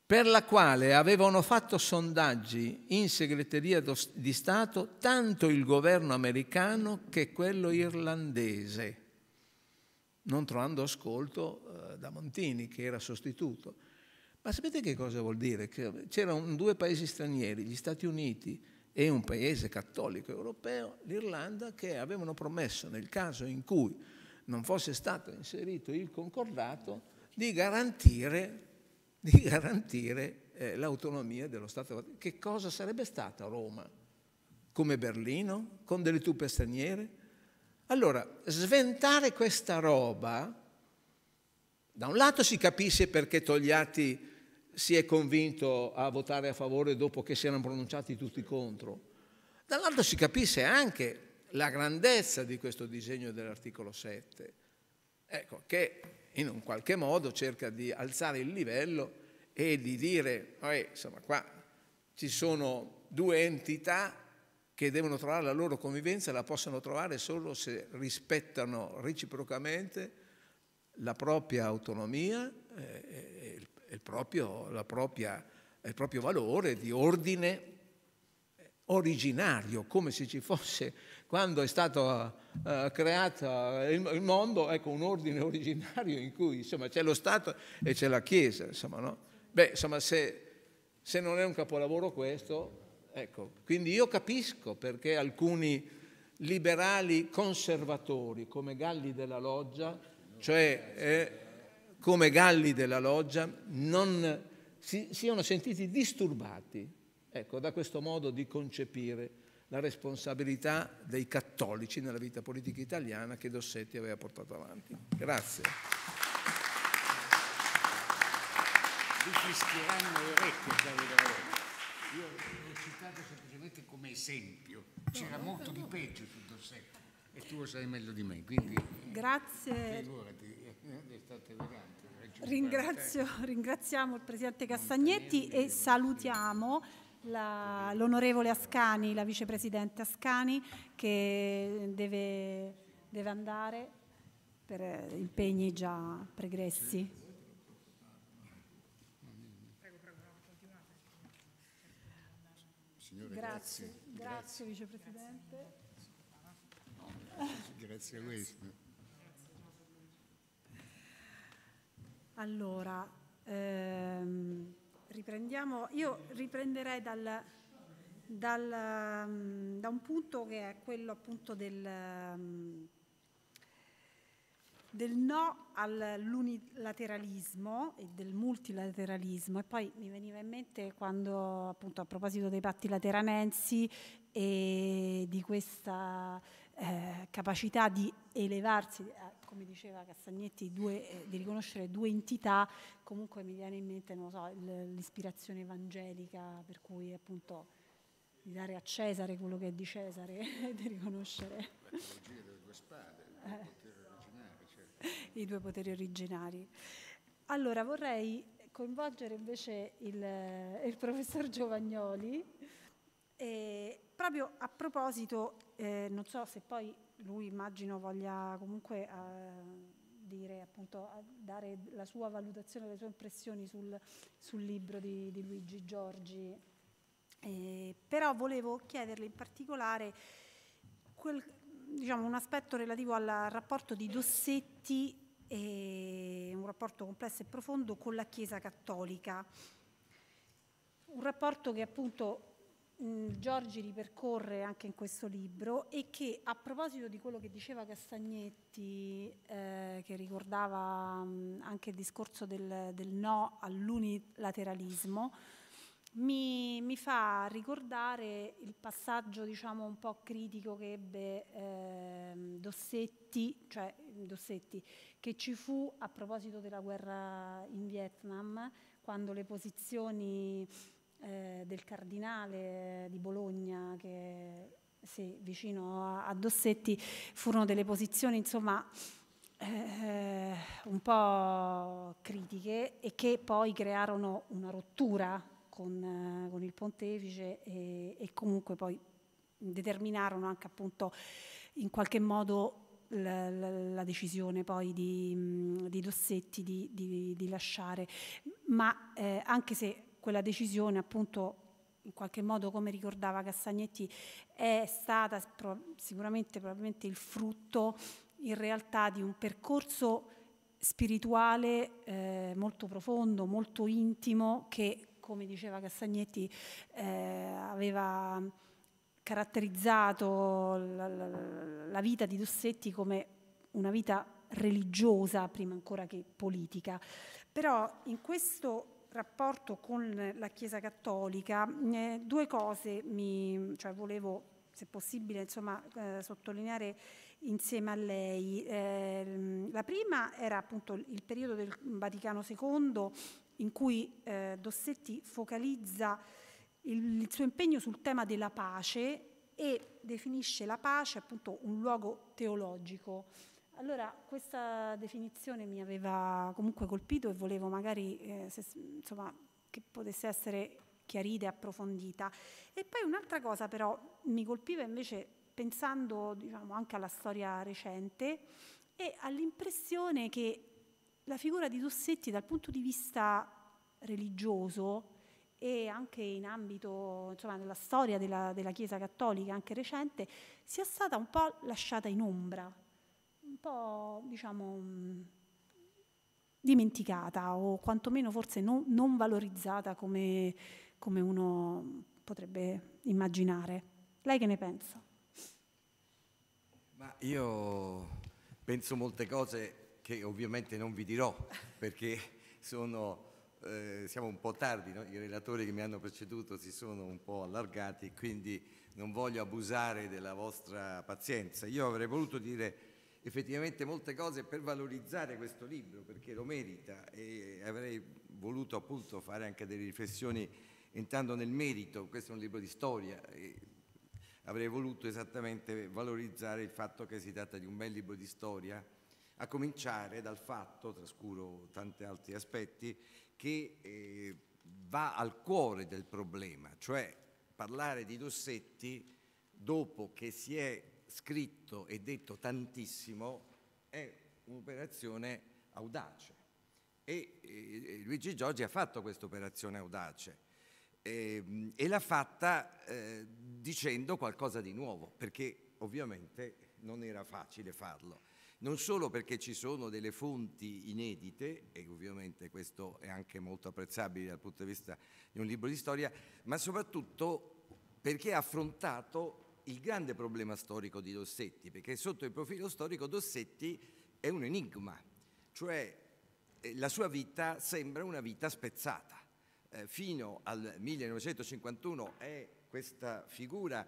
per la quale avevano fatto sondaggi in segreteria di Stato tanto il governo americano che quello irlandese non trovando ascolto eh, da Montini, che era sostituto. Ma sapete che cosa vuol dire? c'erano due paesi stranieri, gli Stati Uniti e un paese cattolico europeo, l'Irlanda, che avevano promesso, nel caso in cui non fosse stato inserito il concordato, di garantire, di garantire eh, l'autonomia dello Stato Che cosa sarebbe stata Roma? Come Berlino? Con delle truppe straniere? Allora, sventare questa roba, da un lato si capisce perché Togliatti si è convinto a votare a favore dopo che si erano pronunciati tutti contro, dall'altro si capisce anche la grandezza di questo disegno dell'articolo 7, ecco, che in un qualche modo cerca di alzare il livello e di dire, insomma, qua ci sono due entità che devono trovare la loro convivenza la possono trovare solo se rispettano reciprocamente la propria autonomia e eh, eh, il proprio, propria, il proprio valore di ordine eh, originario, come se ci fosse quando è stato uh, creato il, il, mondo, ecco un ordine originario in cui insomma, c'è lo Stato e c'è la Chiesa. Insomma, no? Beh, insomma, se, se non è un capolavoro questo, Ecco, quindi io capisco perché alcuni liberali conservatori come Galli della Loggia, cioè eh, come Galli della Loggia, non si siano sentiti disturbati ecco, da questo modo di concepire la responsabilità dei cattolici nella vita politica italiana che Dossetti aveva portato avanti. Grazie. Vi fischieranno le orecchie, io l'ho citato semplicemente come esempio, c'era no, molto no. di peggio sul dossier e tu lo sai meglio di me. Quindi, Grazie. Figurati, è eh, stato elegante. Ringrazio, ringraziamo il Presidente Castagnetti e salutiamo l'onorevole Ascani, la vicepresidente Ascani che deve, deve andare per eh, impegni già pregressi. Grazie, grazie, grazie Vicepresidente. Grazie a questo. Allora, ehm, riprendiamo, io riprenderei dal, dal, mm, da un punto che è quello appunto del mm, del no all'unilateralismo e del multilateralismo e poi mi veniva in mente quando appunto a proposito dei patti lateranensi e di questa eh, capacità di elevarsi, eh, come diceva Castagnetti, due, eh, di riconoscere due entità, comunque mi viene in mente so, l'ispirazione evangelica per cui appunto di dare a Cesare quello che è di Cesare, di riconoscere. La i due poteri originari. Allora vorrei coinvolgere invece il, eh, il professor Giovagnoli e proprio a proposito, eh, non so se poi lui immagino voglia comunque... Eh, dire, appunto, dare la sua valutazione, le sue impressioni sul, sul libro di, di, Luigi Giorgi. Eh, però volevo chiederle in particolare quel, diciamo, un aspetto relativo al rapporto di Dossetti, un rapporto complesso e profondo con la Chiesa Cattolica. Un rapporto che appunto Giorgi ripercorre anche in questo libro e che a proposito di quello che diceva Castagnetti, eh, che ricordava mh, anche il discorso del, del no all'unilateralismo, mi, mi, fa ricordare il passaggio diciamo, un po' critico che ebbe eh, Dossetti, cioè, Dossetti, che ci fu a proposito della guerra in Vietnam, quando le posizioni eh, del cardinale di Bologna, che, sì, vicino a, a, Dossetti, furono delle posizioni insomma, eh, un po' critiche e che poi crearono una rottura con, eh, con il pontefice e, e, comunque poi determinarono anche appunto in qualche modo la, la, la decisione poi di, di Dossetti di, di, di, lasciare, ma eh, anche se quella decisione appunto in qualche modo come ricordava Castagnetti è stata sicuramente probabilmente il frutto in realtà di un percorso spirituale eh, molto profondo, molto intimo che come diceva Castagnetti, eh, aveva caratterizzato la, la, la vita di Dossetti come una vita religiosa prima ancora che politica. Però in questo rapporto con la Chiesa Cattolica, eh, due cose mi, cioè volevo, se possibile, insomma, eh, sottolineare insieme a lei. Eh, la prima era appunto il periodo del Vaticano II in cui eh, Dossetti focalizza il, il suo impegno sul tema della pace e definisce la pace appunto un luogo teologico. Allora, questa definizione mi aveva comunque colpito e volevo magari eh, se, insomma, che potesse essere chiarita e approfondita. E poi un'altra cosa però mi colpiva invece pensando diciamo, anche alla storia recente e all'impressione che la figura di Dossetti dal punto di vista religioso e anche in ambito, insomma, nella storia della, della Chiesa Cattolica, anche recente, sia stata un po' lasciata in ombra, un po', diciamo, mm, dimenticata o quantomeno forse non, non valorizzata come, come uno potrebbe immaginare. Lei che ne pensa? Ma io penso molte cose che ovviamente non vi dirò perché sono, eh, siamo un po' tardi, no? i relatori che mi hanno preceduto si sono un po' allargati, quindi non voglio abusare della vostra pazienza. Io avrei voluto dire effettivamente molte cose per valorizzare questo libro, perché lo merita e avrei voluto appunto fare anche delle riflessioni entrando nel merito, questo è un libro di storia, avrei voluto esattamente valorizzare il fatto che si tratta di un bel libro di storia a cominciare dal fatto, trascuro tanti altri aspetti, che eh, va al cuore del problema, cioè parlare di Dossetti dopo che si è scritto e detto tantissimo è un'operazione audace. E eh, eh Luigi Giorgi ha fatto questa operazione audace e, ehm, e l'ha fatta eh, dicendo qualcosa di nuovo, perché ovviamente non era facile farlo non solo perché ci sono delle fonti inedite, e ovviamente questo è anche molto apprezzabile dal punto di vista di un libro di storia, ma soprattutto perché ha affrontato il grande problema storico di Dossetti, perché sotto il profilo storico Dossetti è un enigma, cioè eh, la sua vita sembra una vita spezzata. Eh, fino al 1951 è questa figura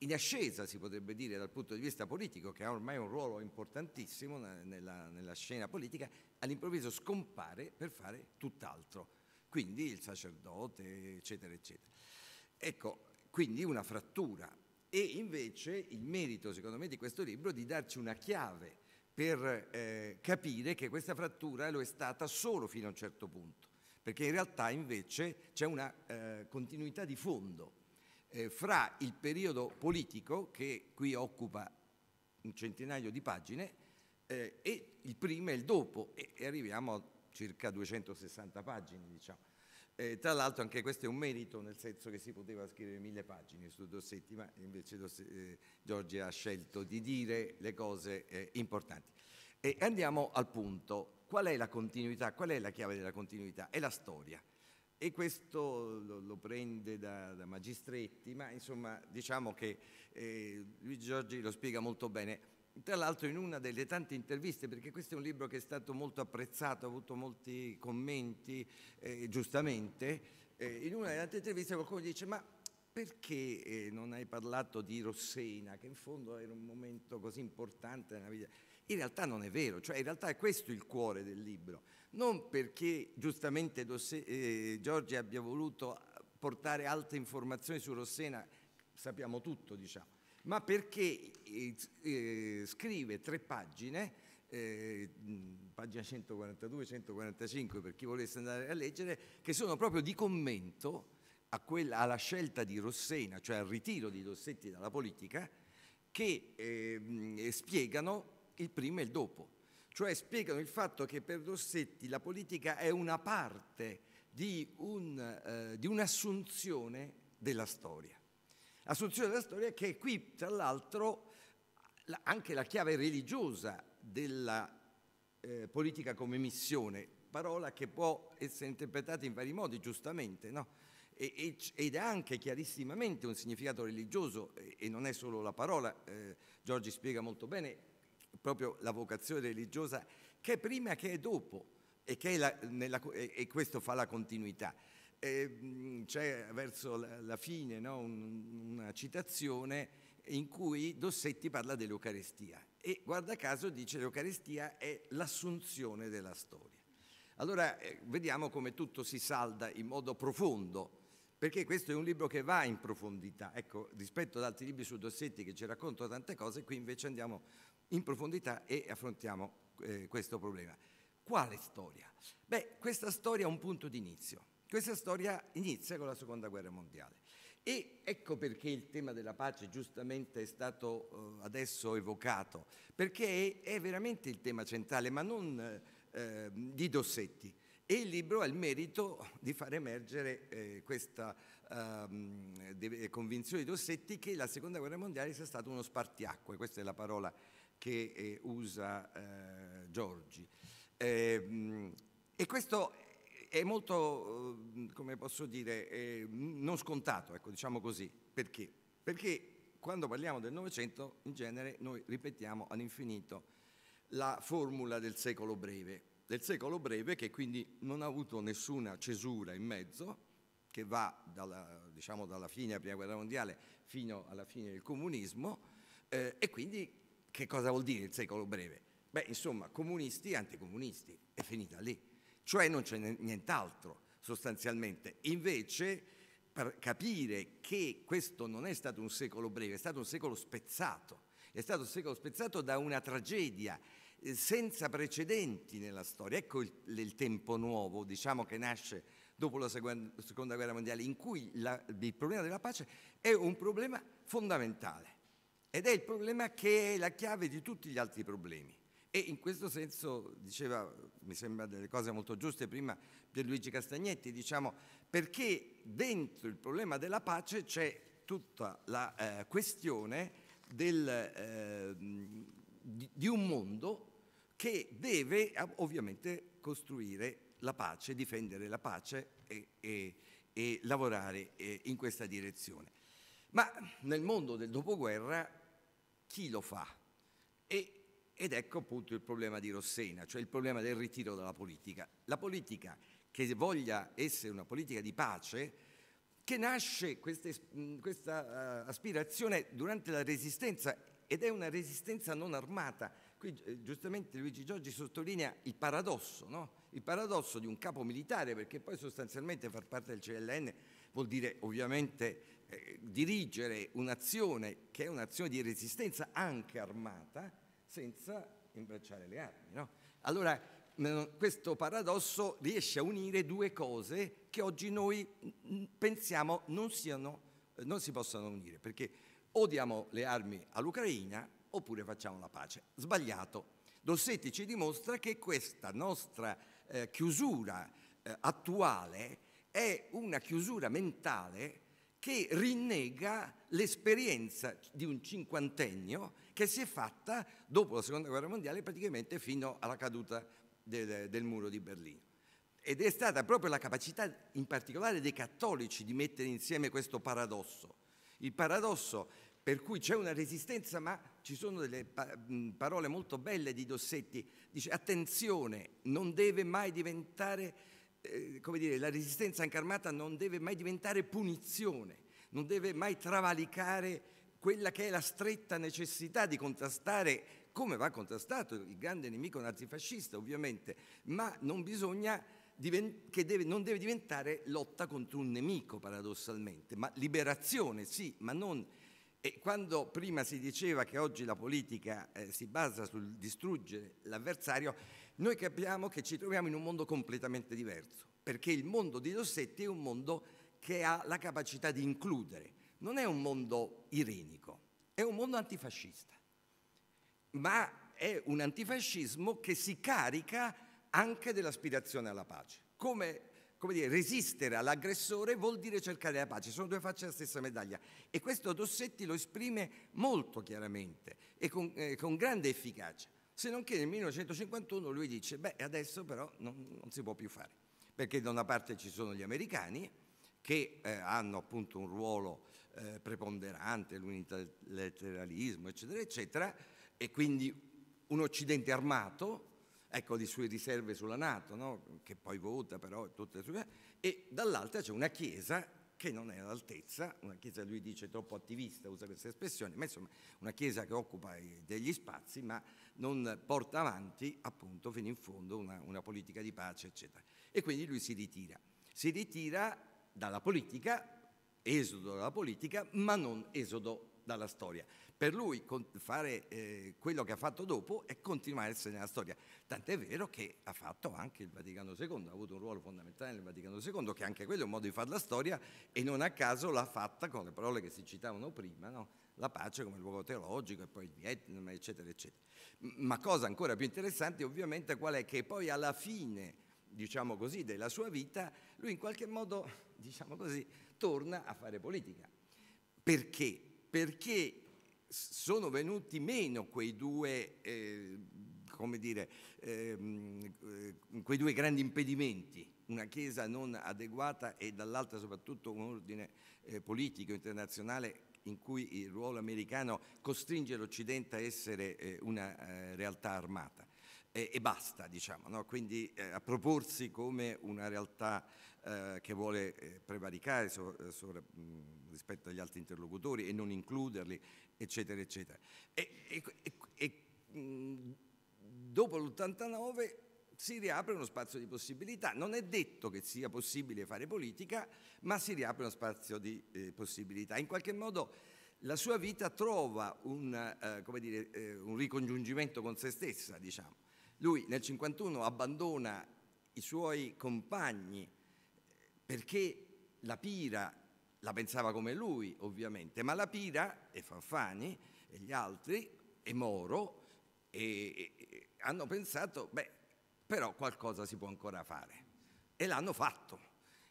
in ascesa, si potrebbe dire, dal punto di vista politico, che ha ormai un ruolo importantissimo nella, nella scena politica, all'improvviso scompare per fare tutt'altro, quindi il sacerdote, eccetera, eccetera. Ecco, quindi una frattura. E invece il merito, secondo me, di questo libro è di darci una chiave per eh, capire che questa frattura lo è stata solo fino a un certo punto, perché in realtà invece c'è una eh, continuità di fondo eh, fra il periodo politico, che qui occupa un centinaio di pagine, eh, e il prima e il dopo, e, e arriviamo a circa 260 pagine, diciamo. Eh, tra l'altro anche questo è un merito, nel senso che si poteva scrivere mille pagine su Dossetti, ma invece Dossetti, eh, Giorgi ha scelto di dire le cose eh, importanti. E andiamo al punto. Qual è la continuità? Qual è la chiave della continuità? È la storia. E questo lo, lo prende da, da, Magistretti, ma insomma diciamo che eh, Luigi Giorgi lo spiega molto bene. Tra l'altro in una delle tante interviste, perché questo è un libro che è stato molto apprezzato, ha avuto molti commenti, eh, giustamente, eh, in una delle tante interviste qualcuno dice ma perché eh, non hai parlato di Rossena, che in fondo era un momento così importante nella vita? In realtà non è vero, cioè in realtà è questo il cuore del libro, non perché giustamente Dosse, eh, Giorgi abbia voluto portare altre informazioni su Rossena, sappiamo tutto diciamo, ma perché eh, eh scrive tre pagine, eh, pagina 142-145 per chi volesse andare a leggere, che sono proprio di commento quella, alla scelta di Rossena, cioè al ritiro di Dossetti dalla politica, che eh, spiegano il prima e il dopo. Cioè spiegano il fatto che per Rossetti la politica è una parte di, un, eh, di un'assunzione della storia. Assunzione della storia che è qui, tra l'altro, anche la chiave religiosa della eh, politica come missione, parola che può essere interpretata in vari modi, giustamente, no? ed ha anche chiarissimamente un significato religioso e non è solo la parola, eh, Giorgi spiega molto bene proprio la vocazione religiosa che è prima che è dopo e, che è la, nella, e, e questo fa la continuità. E, mm, c'è verso la, la fine no, un, una citazione in cui Dossetti parla dell'Eucarestia e guarda caso dice l'Eucarestia è l'assunzione della storia. Allora eh, vediamo come tutto si salda in modo profondo, perché questo è un libro che va in profondità. Ecco, rispetto ad altri libri su Dossetti che ci raccontano tante cose, qui invece andiamo in profondità e affrontiamo eh, questo problema. Quale storia? Beh, questa storia ha un punto di inizio. Questa storia inizia con la Seconda Guerra Mondiale e ecco perché il tema della pace giustamente è stato eh, adesso evocato, perché è, è, veramente il tema centrale, ma non eh, di Dossetti. E il libro ha il merito di far emergere eh, questa ehm, convinzione di Dossetti che la Seconda Guerra Mondiale sia stato uno spartiacque, questa è la parola che eh, usa eh, Giorgi. Eh, e questo è molto, eh, come posso dire, non scontato, ecco, diciamo così. Perché? Perché quando parliamo del Novecento, in genere, noi ripetiamo all'infinito la formula del secolo breve, del secolo breve che quindi non ha avuto nessuna cesura in mezzo, che va dalla, diciamo, dalla fine della Prima Guerra Mondiale fino alla fine del comunismo, eh, e quindi che cosa vuol dire il secolo breve? Beh, insomma, comunisti e anticomunisti, è finita lì. Cioè non c'è nient'altro sostanzialmente. Invece, per capire che questo non è stato un secolo breve, è stato un secolo spezzato, è stato un secolo spezzato da una tragedia eh, senza precedenti nella storia. Ecco il, il tempo nuovo, diciamo che nasce dopo la seconda guerra mondiale, in cui la, il problema della pace è un problema fondamentale ed è il problema che è la chiave di tutti gli altri problemi. E in questo senso diceva, mi sembra delle cose molto giuste prima Pierluigi Castagnetti, diciamo perché dentro il problema della pace c'è tutta la eh, questione del, eh, di, di un mondo che deve ovviamente costruire la pace, difendere la pace e, e, e lavorare eh, in questa direzione. Ma nel mondo del dopoguerra chi lo fa? E, ed ecco appunto il problema di Rossena, cioè il problema del ritiro dalla politica. La politica che voglia essere una politica di pace, che nasce queste, questa uh, aspirazione durante la resistenza ed è una resistenza non armata. Qui eh, giustamente Luigi Giorgi sottolinea il paradosso, no? il paradosso di un capo militare, perché poi sostanzialmente far parte del CLN vuol dire ovviamente eh, dirigere un'azione che è un'azione di resistenza anche armata senza imbracciare le armi. No? Allora questo paradosso riesce a unire due cose che oggi noi mm, pensiamo non, siano, eh, non si possano unire, perché o diamo le armi all'Ucraina oppure facciamo la pace. Sbagliato. Dossetti ci dimostra che questa nostra eh, chiusura eh, attuale è una chiusura mentale che rinnega l'esperienza di un cinquantennio che si è fatta dopo la seconda guerra mondiale praticamente fino alla caduta del, del muro di Berlino. Ed è stata proprio la capacità, in particolare dei cattolici, di mettere insieme questo paradosso. Il paradosso per cui c'è una resistenza, ma ci sono delle parole molto belle di Dossetti, dice attenzione, non deve mai diventare eh, come dire, la resistenza anche armata non deve mai diventare punizione, non deve mai travalicare quella che è la stretta necessità di contrastare come va contrastato il grande nemico nazifascista ovviamente, ma non bisogna che deve, non deve diventare lotta contro un nemico paradossalmente, ma liberazione sì, ma non... E quando prima si diceva che oggi la politica eh, si basa sul distruggere l'avversario, noi capiamo che ci troviamo in un mondo completamente diverso, perché il mondo di Rossetti è un mondo che ha la capacità di includere, non è un mondo irenico, è un mondo antifascista, ma è un antifascismo che si carica anche dell'aspirazione alla pace. Come, come dire, resistere all'aggressore vuol dire cercare la pace, sono due facce della stessa medaglia e questo Dossetti lo esprime molto chiaramente e con, eh, con grande efficacia. Se non che nel 1951 lui dice, beh adesso però non, non si può più fare, perché da una parte ci sono gli americani che eh, hanno appunto un ruolo eh, preponderante, l'unilateralismo, eccetera, eccetera, e quindi un Occidente armato, ecco le sue riserve sulla Nato, no? che poi vota però tutte le sue... e dall'altra c'è una Chiesa che non è all'altezza, una Chiesa lui dice troppo attivista, usa questa espressione, ma insomma una Chiesa che occupa degli spazi ma non porta avanti appunto fino in fondo una, una politica di pace, eccetera. E quindi lui si ritira. Si ritira dalla politica, esodo dalla politica, ma non esodo dalla storia. Per lui fare eh, quello che ha fatto dopo è continuare a essere nella storia. Tant'è vero che ha fatto anche il Vaticano II, ha avuto un ruolo fondamentale nel Vaticano II, che anche quello è un modo di fare la storia e non a caso l'ha fatta con le parole che si citavano prima, no? la pace come luogo teologico e poi il Vietnam, eccetera, eccetera. Ma cosa ancora più interessante ovviamente qual è che poi alla fine diciamo così, della sua vita, lui in qualche modo, diciamo così, torna a fare politica. Perché? Perché sono venuti meno quei due, eh, dire, ehm, eh, quei due grandi impedimenti, una Chiesa non adeguata e dall'altra soprattutto un ordine eh, politico internazionale in cui il ruolo americano costringe l'Occidente a essere eh, una eh, realtà armata e, basta, diciamo, no? quindi eh, a proporsi come una realtà eh, che vuole eh, prevaricare so, eh, so, mh, rispetto agli altri interlocutori e non includerli, eccetera, eccetera. E, e, e, mh, dopo l'89 si riapre uno spazio di possibilità. Non è detto che sia possibile fare politica, ma si riapre uno spazio di eh, possibilità. In qualche modo la sua vita trova un, eh, dire, eh, un ricongiungimento con se stessa, diciamo. Lui nel 1951 abbandona i suoi compagni eh, perché la pira la pensava come lui, ovviamente, ma la pira e Fanfani e gli altri e Moro e, e, hanno pensato, beh, però qualcosa si può ancora fare. E l'hanno fatto.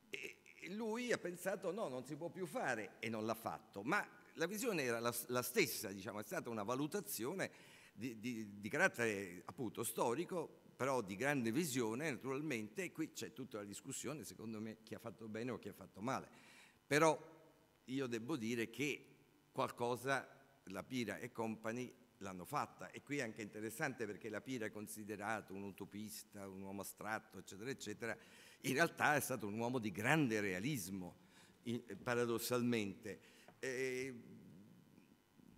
E lui ha pensato no, non si può più fare e non l'ha fatto, ma la visione era la, la stessa, diciamo, è stata una valutazione di, di, di, carattere appunto storico, però di grande visione naturalmente, e qui c'è tutta la discussione, secondo me, chi ha fatto bene o chi ha fatto male. Però io devo dire che qualcosa la Pira e Company l'hanno fatta e qui è anche interessante perché la Pira è considerato un utopista, un uomo astratto, eccetera, eccetera, in realtà è stato un uomo di grande realismo, paradossalmente. E,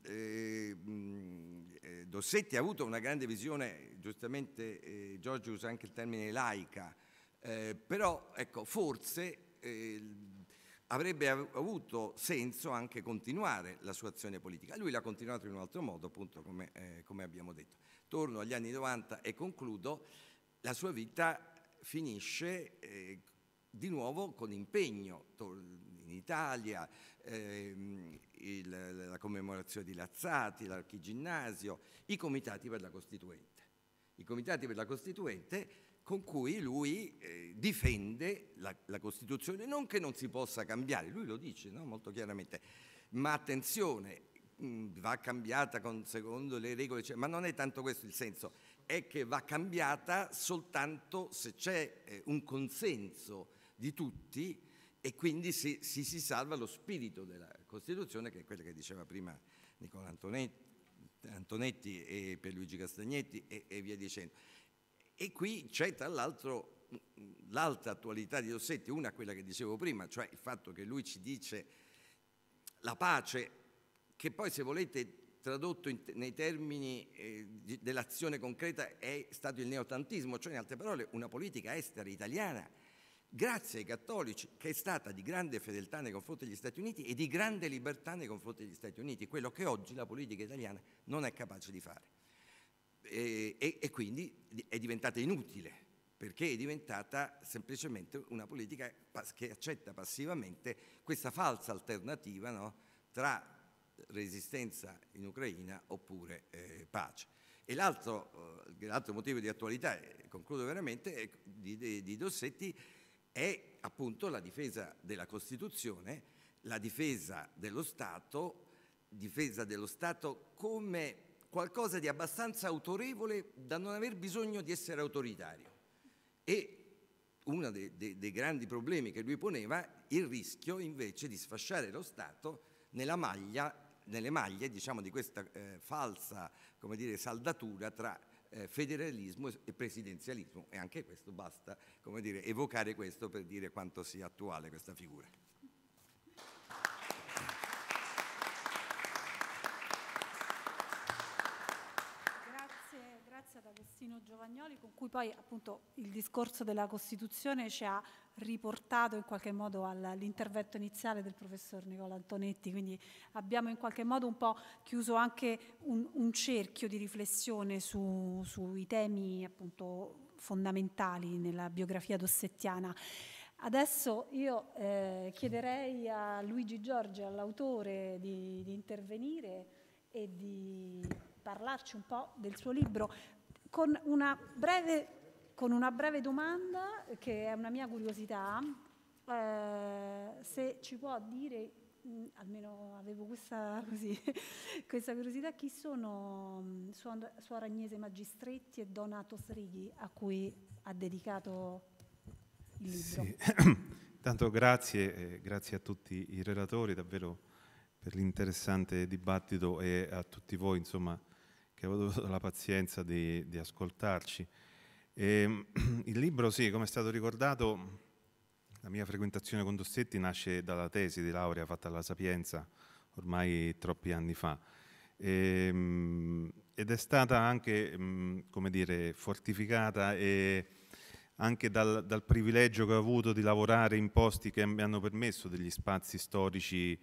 e, mm, eh, Dossetti ha avuto una grande visione, giustamente eh, Giorgio usa anche il termine laica, eh, però ecco, forse eh, avrebbe avuto senso anche continuare la sua azione politica. Lui l'ha continuato in un altro modo, appunto come, eh, come abbiamo detto. Torno agli anni 90 e concludo, la sua vita finisce eh, di nuovo con impegno in Italia, ehm, il, la commemorazione di Lazzati, l'archiginnasio, i comitati per la Costituente. I comitati per la Costituente con cui lui eh, difende la, la, Costituzione, non che non si possa cambiare, lui lo dice no? molto chiaramente, ma attenzione, mh, mm, va cambiata con, secondo le regole, cioè, ma non è tanto questo il senso, è che va cambiata soltanto se c'è eh, un consenso di tutti e quindi si, si, si, salva lo spirito della Costituzione, che è quello che diceva prima Nicola Antonetti, Antonetti e Pierluigi Castagnetti e, e via dicendo. E qui c'è tra l'altro l'altra attualità di Rossetti, una quella che dicevo prima, cioè il fatto che lui ci dice la pace, che poi se volete tradotto in, nei termini eh, dell'azione concreta è stato il neotantismo, cioè in altre parole una politica estera italiana, grazie ai cattolici, che è stata di grande fedeltà nei confronti degli Stati Uniti e di grande libertà nei confronti degli Stati Uniti, quello che oggi la politica italiana non è capace di fare e, e, e quindi è diventata inutile perché è diventata semplicemente una politica che accetta passivamente questa falsa alternativa no? tra resistenza in Ucraina oppure eh, pace. E l'altro, eh, motivo di attualità, e concludo veramente, è, di, di, di, Dossetti è appunto la difesa della Costituzione, la difesa dello Stato, difesa dello Stato come qualcosa di abbastanza autorevole da non aver bisogno di essere autoritario. E uno dei, dei, dei grandi problemi che lui poneva, il rischio invece di sfasciare lo Stato maglia, nelle maglie diciamo, di questa eh, falsa dire, saldatura tra eh, federalismo e presidenzialismo. E anche questo basta dire, evocare questo per dire quanto sia attuale questa figura. Pino Giovagnoli con cui poi appunto il discorso della Costituzione ci ha riportato in qualche modo all'intervento iniziale del professor Nicola Antonetti, quindi abbiamo in qualche modo un po' chiuso anche un, un cerchio di riflessione su, sui temi appunto fondamentali nella biografia dossettiana. Adesso io eh, chiederei a Luigi Giorgi, all'autore, di, di intervenire e di parlarci un po' del suo libro con una breve, con una breve domanda, che è una mia curiosità, eh, se ci può dire, mh, almeno avevo questa, così, questa, curiosità, chi sono mh, Suor, Suor Agnese Magistretti e Donato Srighi a cui ha dedicato il libro? Sì. Tanto grazie, eh, grazie a tutti i relatori davvero per l'interessante dibattito e a tutti voi insomma, che ha avuto la pazienza di, di ascoltarci. E, ehm, il libro, sì, come è stato ricordato, la mia frequentazione con Dossetti nasce dalla tesi di laurea fatta alla Sapienza ormai troppi anni fa. E, ehm, ed è stata anche, mm, come dire, fortificata e anche dal, dal, privilegio che ho avuto di lavorare in posti che mi hanno permesso degli spazi storici,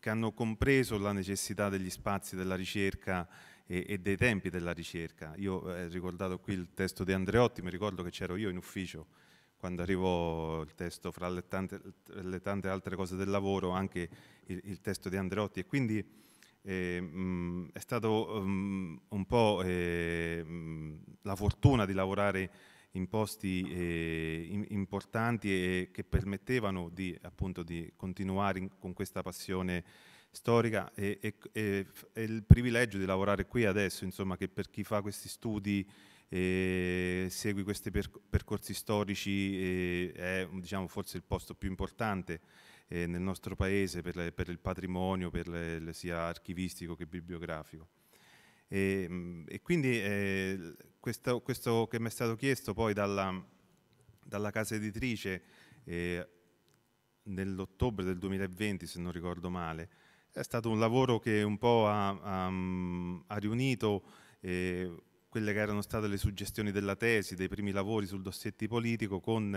che hanno compreso la necessità degli spazi della ricerca e, e dei tempi della ricerca. Io ho eh, ricordato qui il testo di Andreotti, mi ricordo che c'ero io in ufficio quando arrivò il testo, fra le tante, le tante altre cose del lavoro, anche il, il testo di Andreotti e quindi eh, mh, è stato um, un po' eh, mh, la fortuna di lavorare in posti eh, importanti e che permettevano di, appunto, di continuare in, con questa passione storica e, e, e, e, il privilegio di lavorare qui adesso, insomma, che per chi fa questi studi e segue questi percorsi storici è diciamo, forse il posto più importante eh, nel nostro paese per, le, per il patrimonio, per le, le, sia archivistico che bibliografico. E, mm, e quindi eh, questo, questo, che mi è stato chiesto poi dalla, dalla casa editrice eh, nell'ottobre del 2020, se non ricordo male, è stato un lavoro che un po' ha, ha, mm, ha riunito eh, quelle che erano state le suggestioni della tesi, dei primi lavori sul dossetti politico con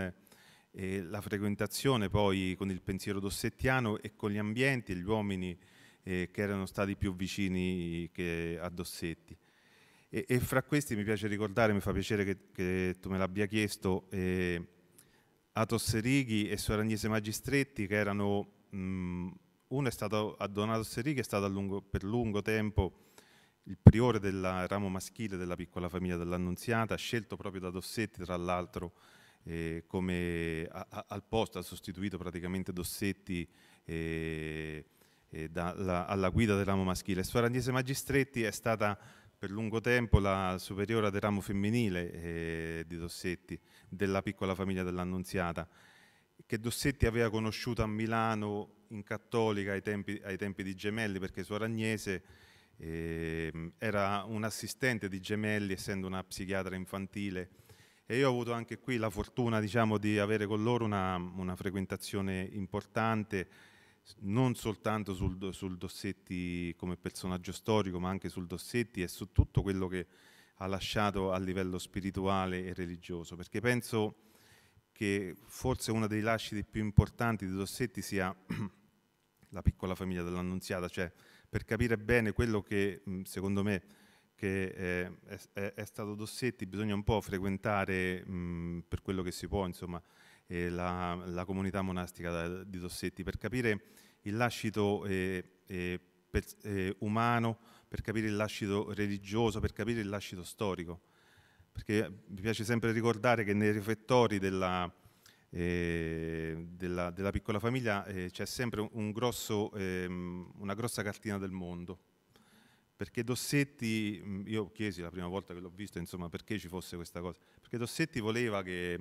eh, la frequentazione poi con il pensiero dossettiano e con gli ambienti e gli uomini eh, che erano stati più vicini che, a Dossetti. E, e, fra questi mi piace ricordare, mi fa piacere che, che tu me l'abbia chiesto, eh, Atos Righi e Sor Agnese Magistretti che erano mh, mm, uno è stato a Donato Serì, che è stato lungo, per lungo tempo il priore del ramo maschile della piccola famiglia dell'Annunziata, scelto proprio da Dossetti, tra l'altro, eh, come a, a, al posto, ha sostituito praticamente Dossetti eh, eh, da, la, alla guida del ramo maschile. Suor Agnese Magistretti è stata per lungo tempo la superiora del ramo femminile eh, di Dossetti, della piccola famiglia dell'Annunziata, che Dossetti aveva conosciuto a Milano in cattolica ai tempi, ai tempi di Gemelli perché Suor Agnese eh, era un assistente di Gemelli essendo una psichiatra infantile e io ho avuto anche qui la fortuna diciamo, di avere con loro una, una frequentazione importante non soltanto sul, sul, Dossetti come personaggio storico ma anche sul Dossetti e su tutto quello che ha lasciato a livello spirituale e religioso perché penso che forse uno dei lasciti più importanti di Dossetti sia la piccola famiglia dell'Annunziata, cioè per capire bene quello che secondo me che eh, è, è, è, stato Dossetti, bisogna un po' frequentare mh, per quello che si può, insomma, eh, la, la, comunità monastica da, di Dossetti, per capire il lascito eh, eh, per, eh, umano, per capire il lascito religioso, per capire il lascito storico perché mi piace sempre ricordare che nei riflettori della, eh, della, della piccola famiglia eh, c'è sempre un grosso, ehm, una grossa cartina del mondo. Perché Dossetti, mm, io chiesi la prima volta che l'ho visto, insomma, perché ci fosse questa cosa. Perché Dossetti voleva che,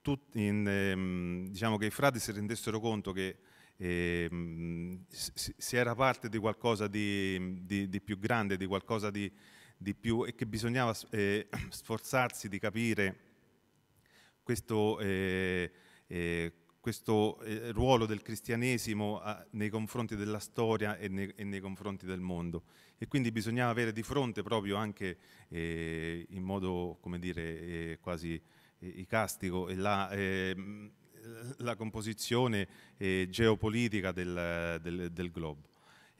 tutti in, ehm, diciamo che i frati si rendessero conto che ehm, si, era parte di qualcosa di, di, di più grande, di qualcosa di, di più e che bisognava eh, sforzarsi di capire questo, eh, eh, questo eh, ruolo del cristianesimo a, nei confronti della storia e, ne, e, nei confronti del mondo. E quindi bisognava avere di fronte proprio anche eh, in modo, come dire, eh, quasi icastico la, ehm, la composizione geopolitica del, del, del globo.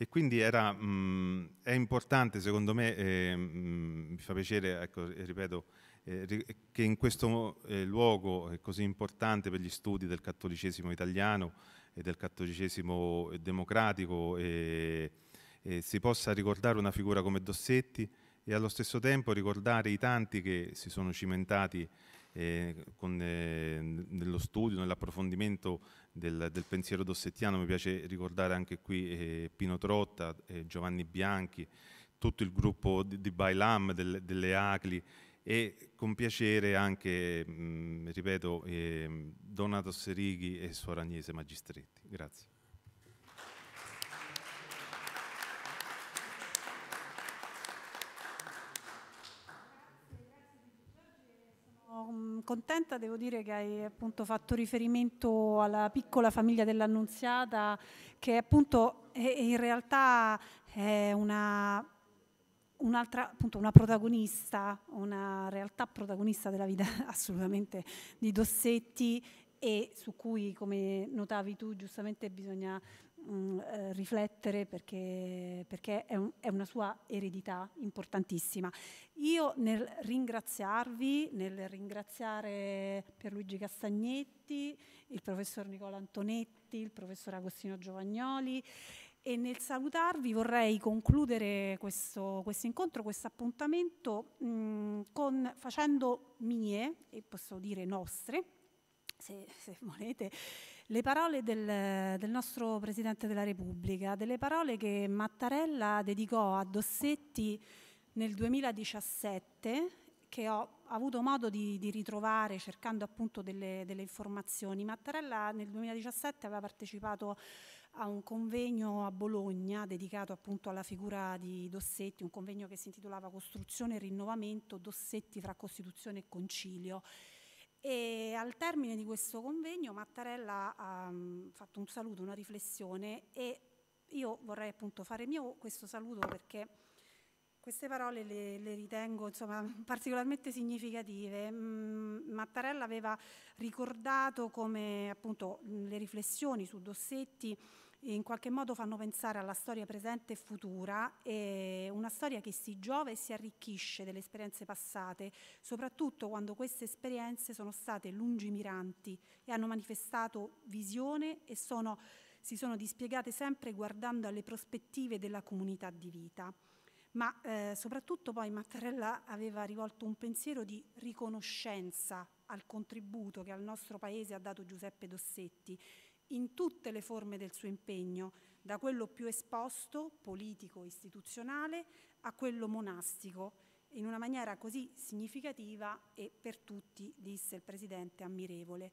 E quindi era, mh, è importante, secondo me, eh, mh, mi fa piacere, ecco, ripeto, che in questo luogo così importante per gli studi del cattolicesimo italiano e del cattolicesimo democratico e, e si possa ricordare una figura come Dossetti e allo stesso tempo ricordare i tanti che si sono cimentati eh, con, eh, nello studio, nell'approfondimento del, del pensiero dossettiano, mi piace ricordare anche qui eh, Pino Trotta, eh, Giovanni Bianchi, tutto il gruppo di, di Bailam, del, delle Acli e con piacere anche, mh, mm, ripeto, eh, Donato Serighi e Suor Agnese Magistretti. Grazie. Mm, contenta, devo dire che hai appunto fatto riferimento alla piccola famiglia dell'Annunziata che appunto è, in realtà è una un'altra appunto una protagonista, una realtà protagonista della vita assolutamente di Dossetti e su cui come notavi tu giustamente bisogna Mm, eh, riflettere perché, perché è, un, è, una sua eredità importantissima. Io nel ringraziarvi, nel ringraziare Pierluigi Castagnetti, il professor Nicola Antonetti, il professor Agostino Giovagnoli e nel salutarvi vorrei concludere questo, questo incontro, questo appuntamento mh, mm, con, facendo mie, e posso dire nostre, se, se volete, le parole del, del, nostro Presidente della Repubblica, delle parole che Mattarella dedicò a Dossetti nel 2017, che ho avuto modo di, di ritrovare cercando appunto delle, delle, informazioni. Mattarella nel 2017 aveva partecipato a un convegno a Bologna dedicato appunto alla figura di Dossetti, un convegno che si intitolava Costruzione e rinnovamento, Dossetti fra Costituzione e Concilio e al termine di questo convegno Mattarella ha mm, fatto un saluto, una riflessione e io vorrei appunto fare mio questo saluto perché queste parole le, le ritengo insomma, particolarmente significative. Mm, Mattarella aveva ricordato come appunto le riflessioni su Dossetti in qualche modo fanno pensare alla storia presente e futura, e una storia che si giova e si arricchisce delle esperienze passate, soprattutto quando queste esperienze sono state lungimiranti e hanno manifestato visione e sono, si sono dispiegate sempre guardando alle prospettive della comunità di vita. Ma eh, soprattutto poi Mattarella aveva rivolto un pensiero di riconoscenza al contributo che al nostro Paese ha dato Giuseppe Dossetti in tutte le forme del suo impegno, da quello più esposto, politico, istituzionale, a quello monastico, in una maniera così significativa e per tutti, disse il Presidente, ammirevole.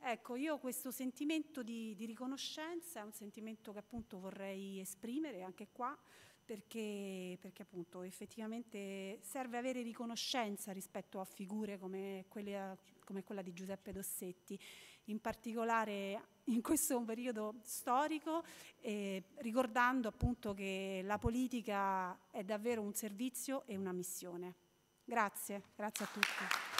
Ecco, io questo sentimento di, di riconoscenza è un sentimento che appunto vorrei esprimere anche qua, perché, perché, appunto effettivamente serve avere riconoscenza rispetto a figure come, quelle, come quella di Giuseppe Dossetti in particolare in questo periodo storico, eh, ricordando appunto che la politica è davvero un servizio e una missione. Grazie, grazie a tutti.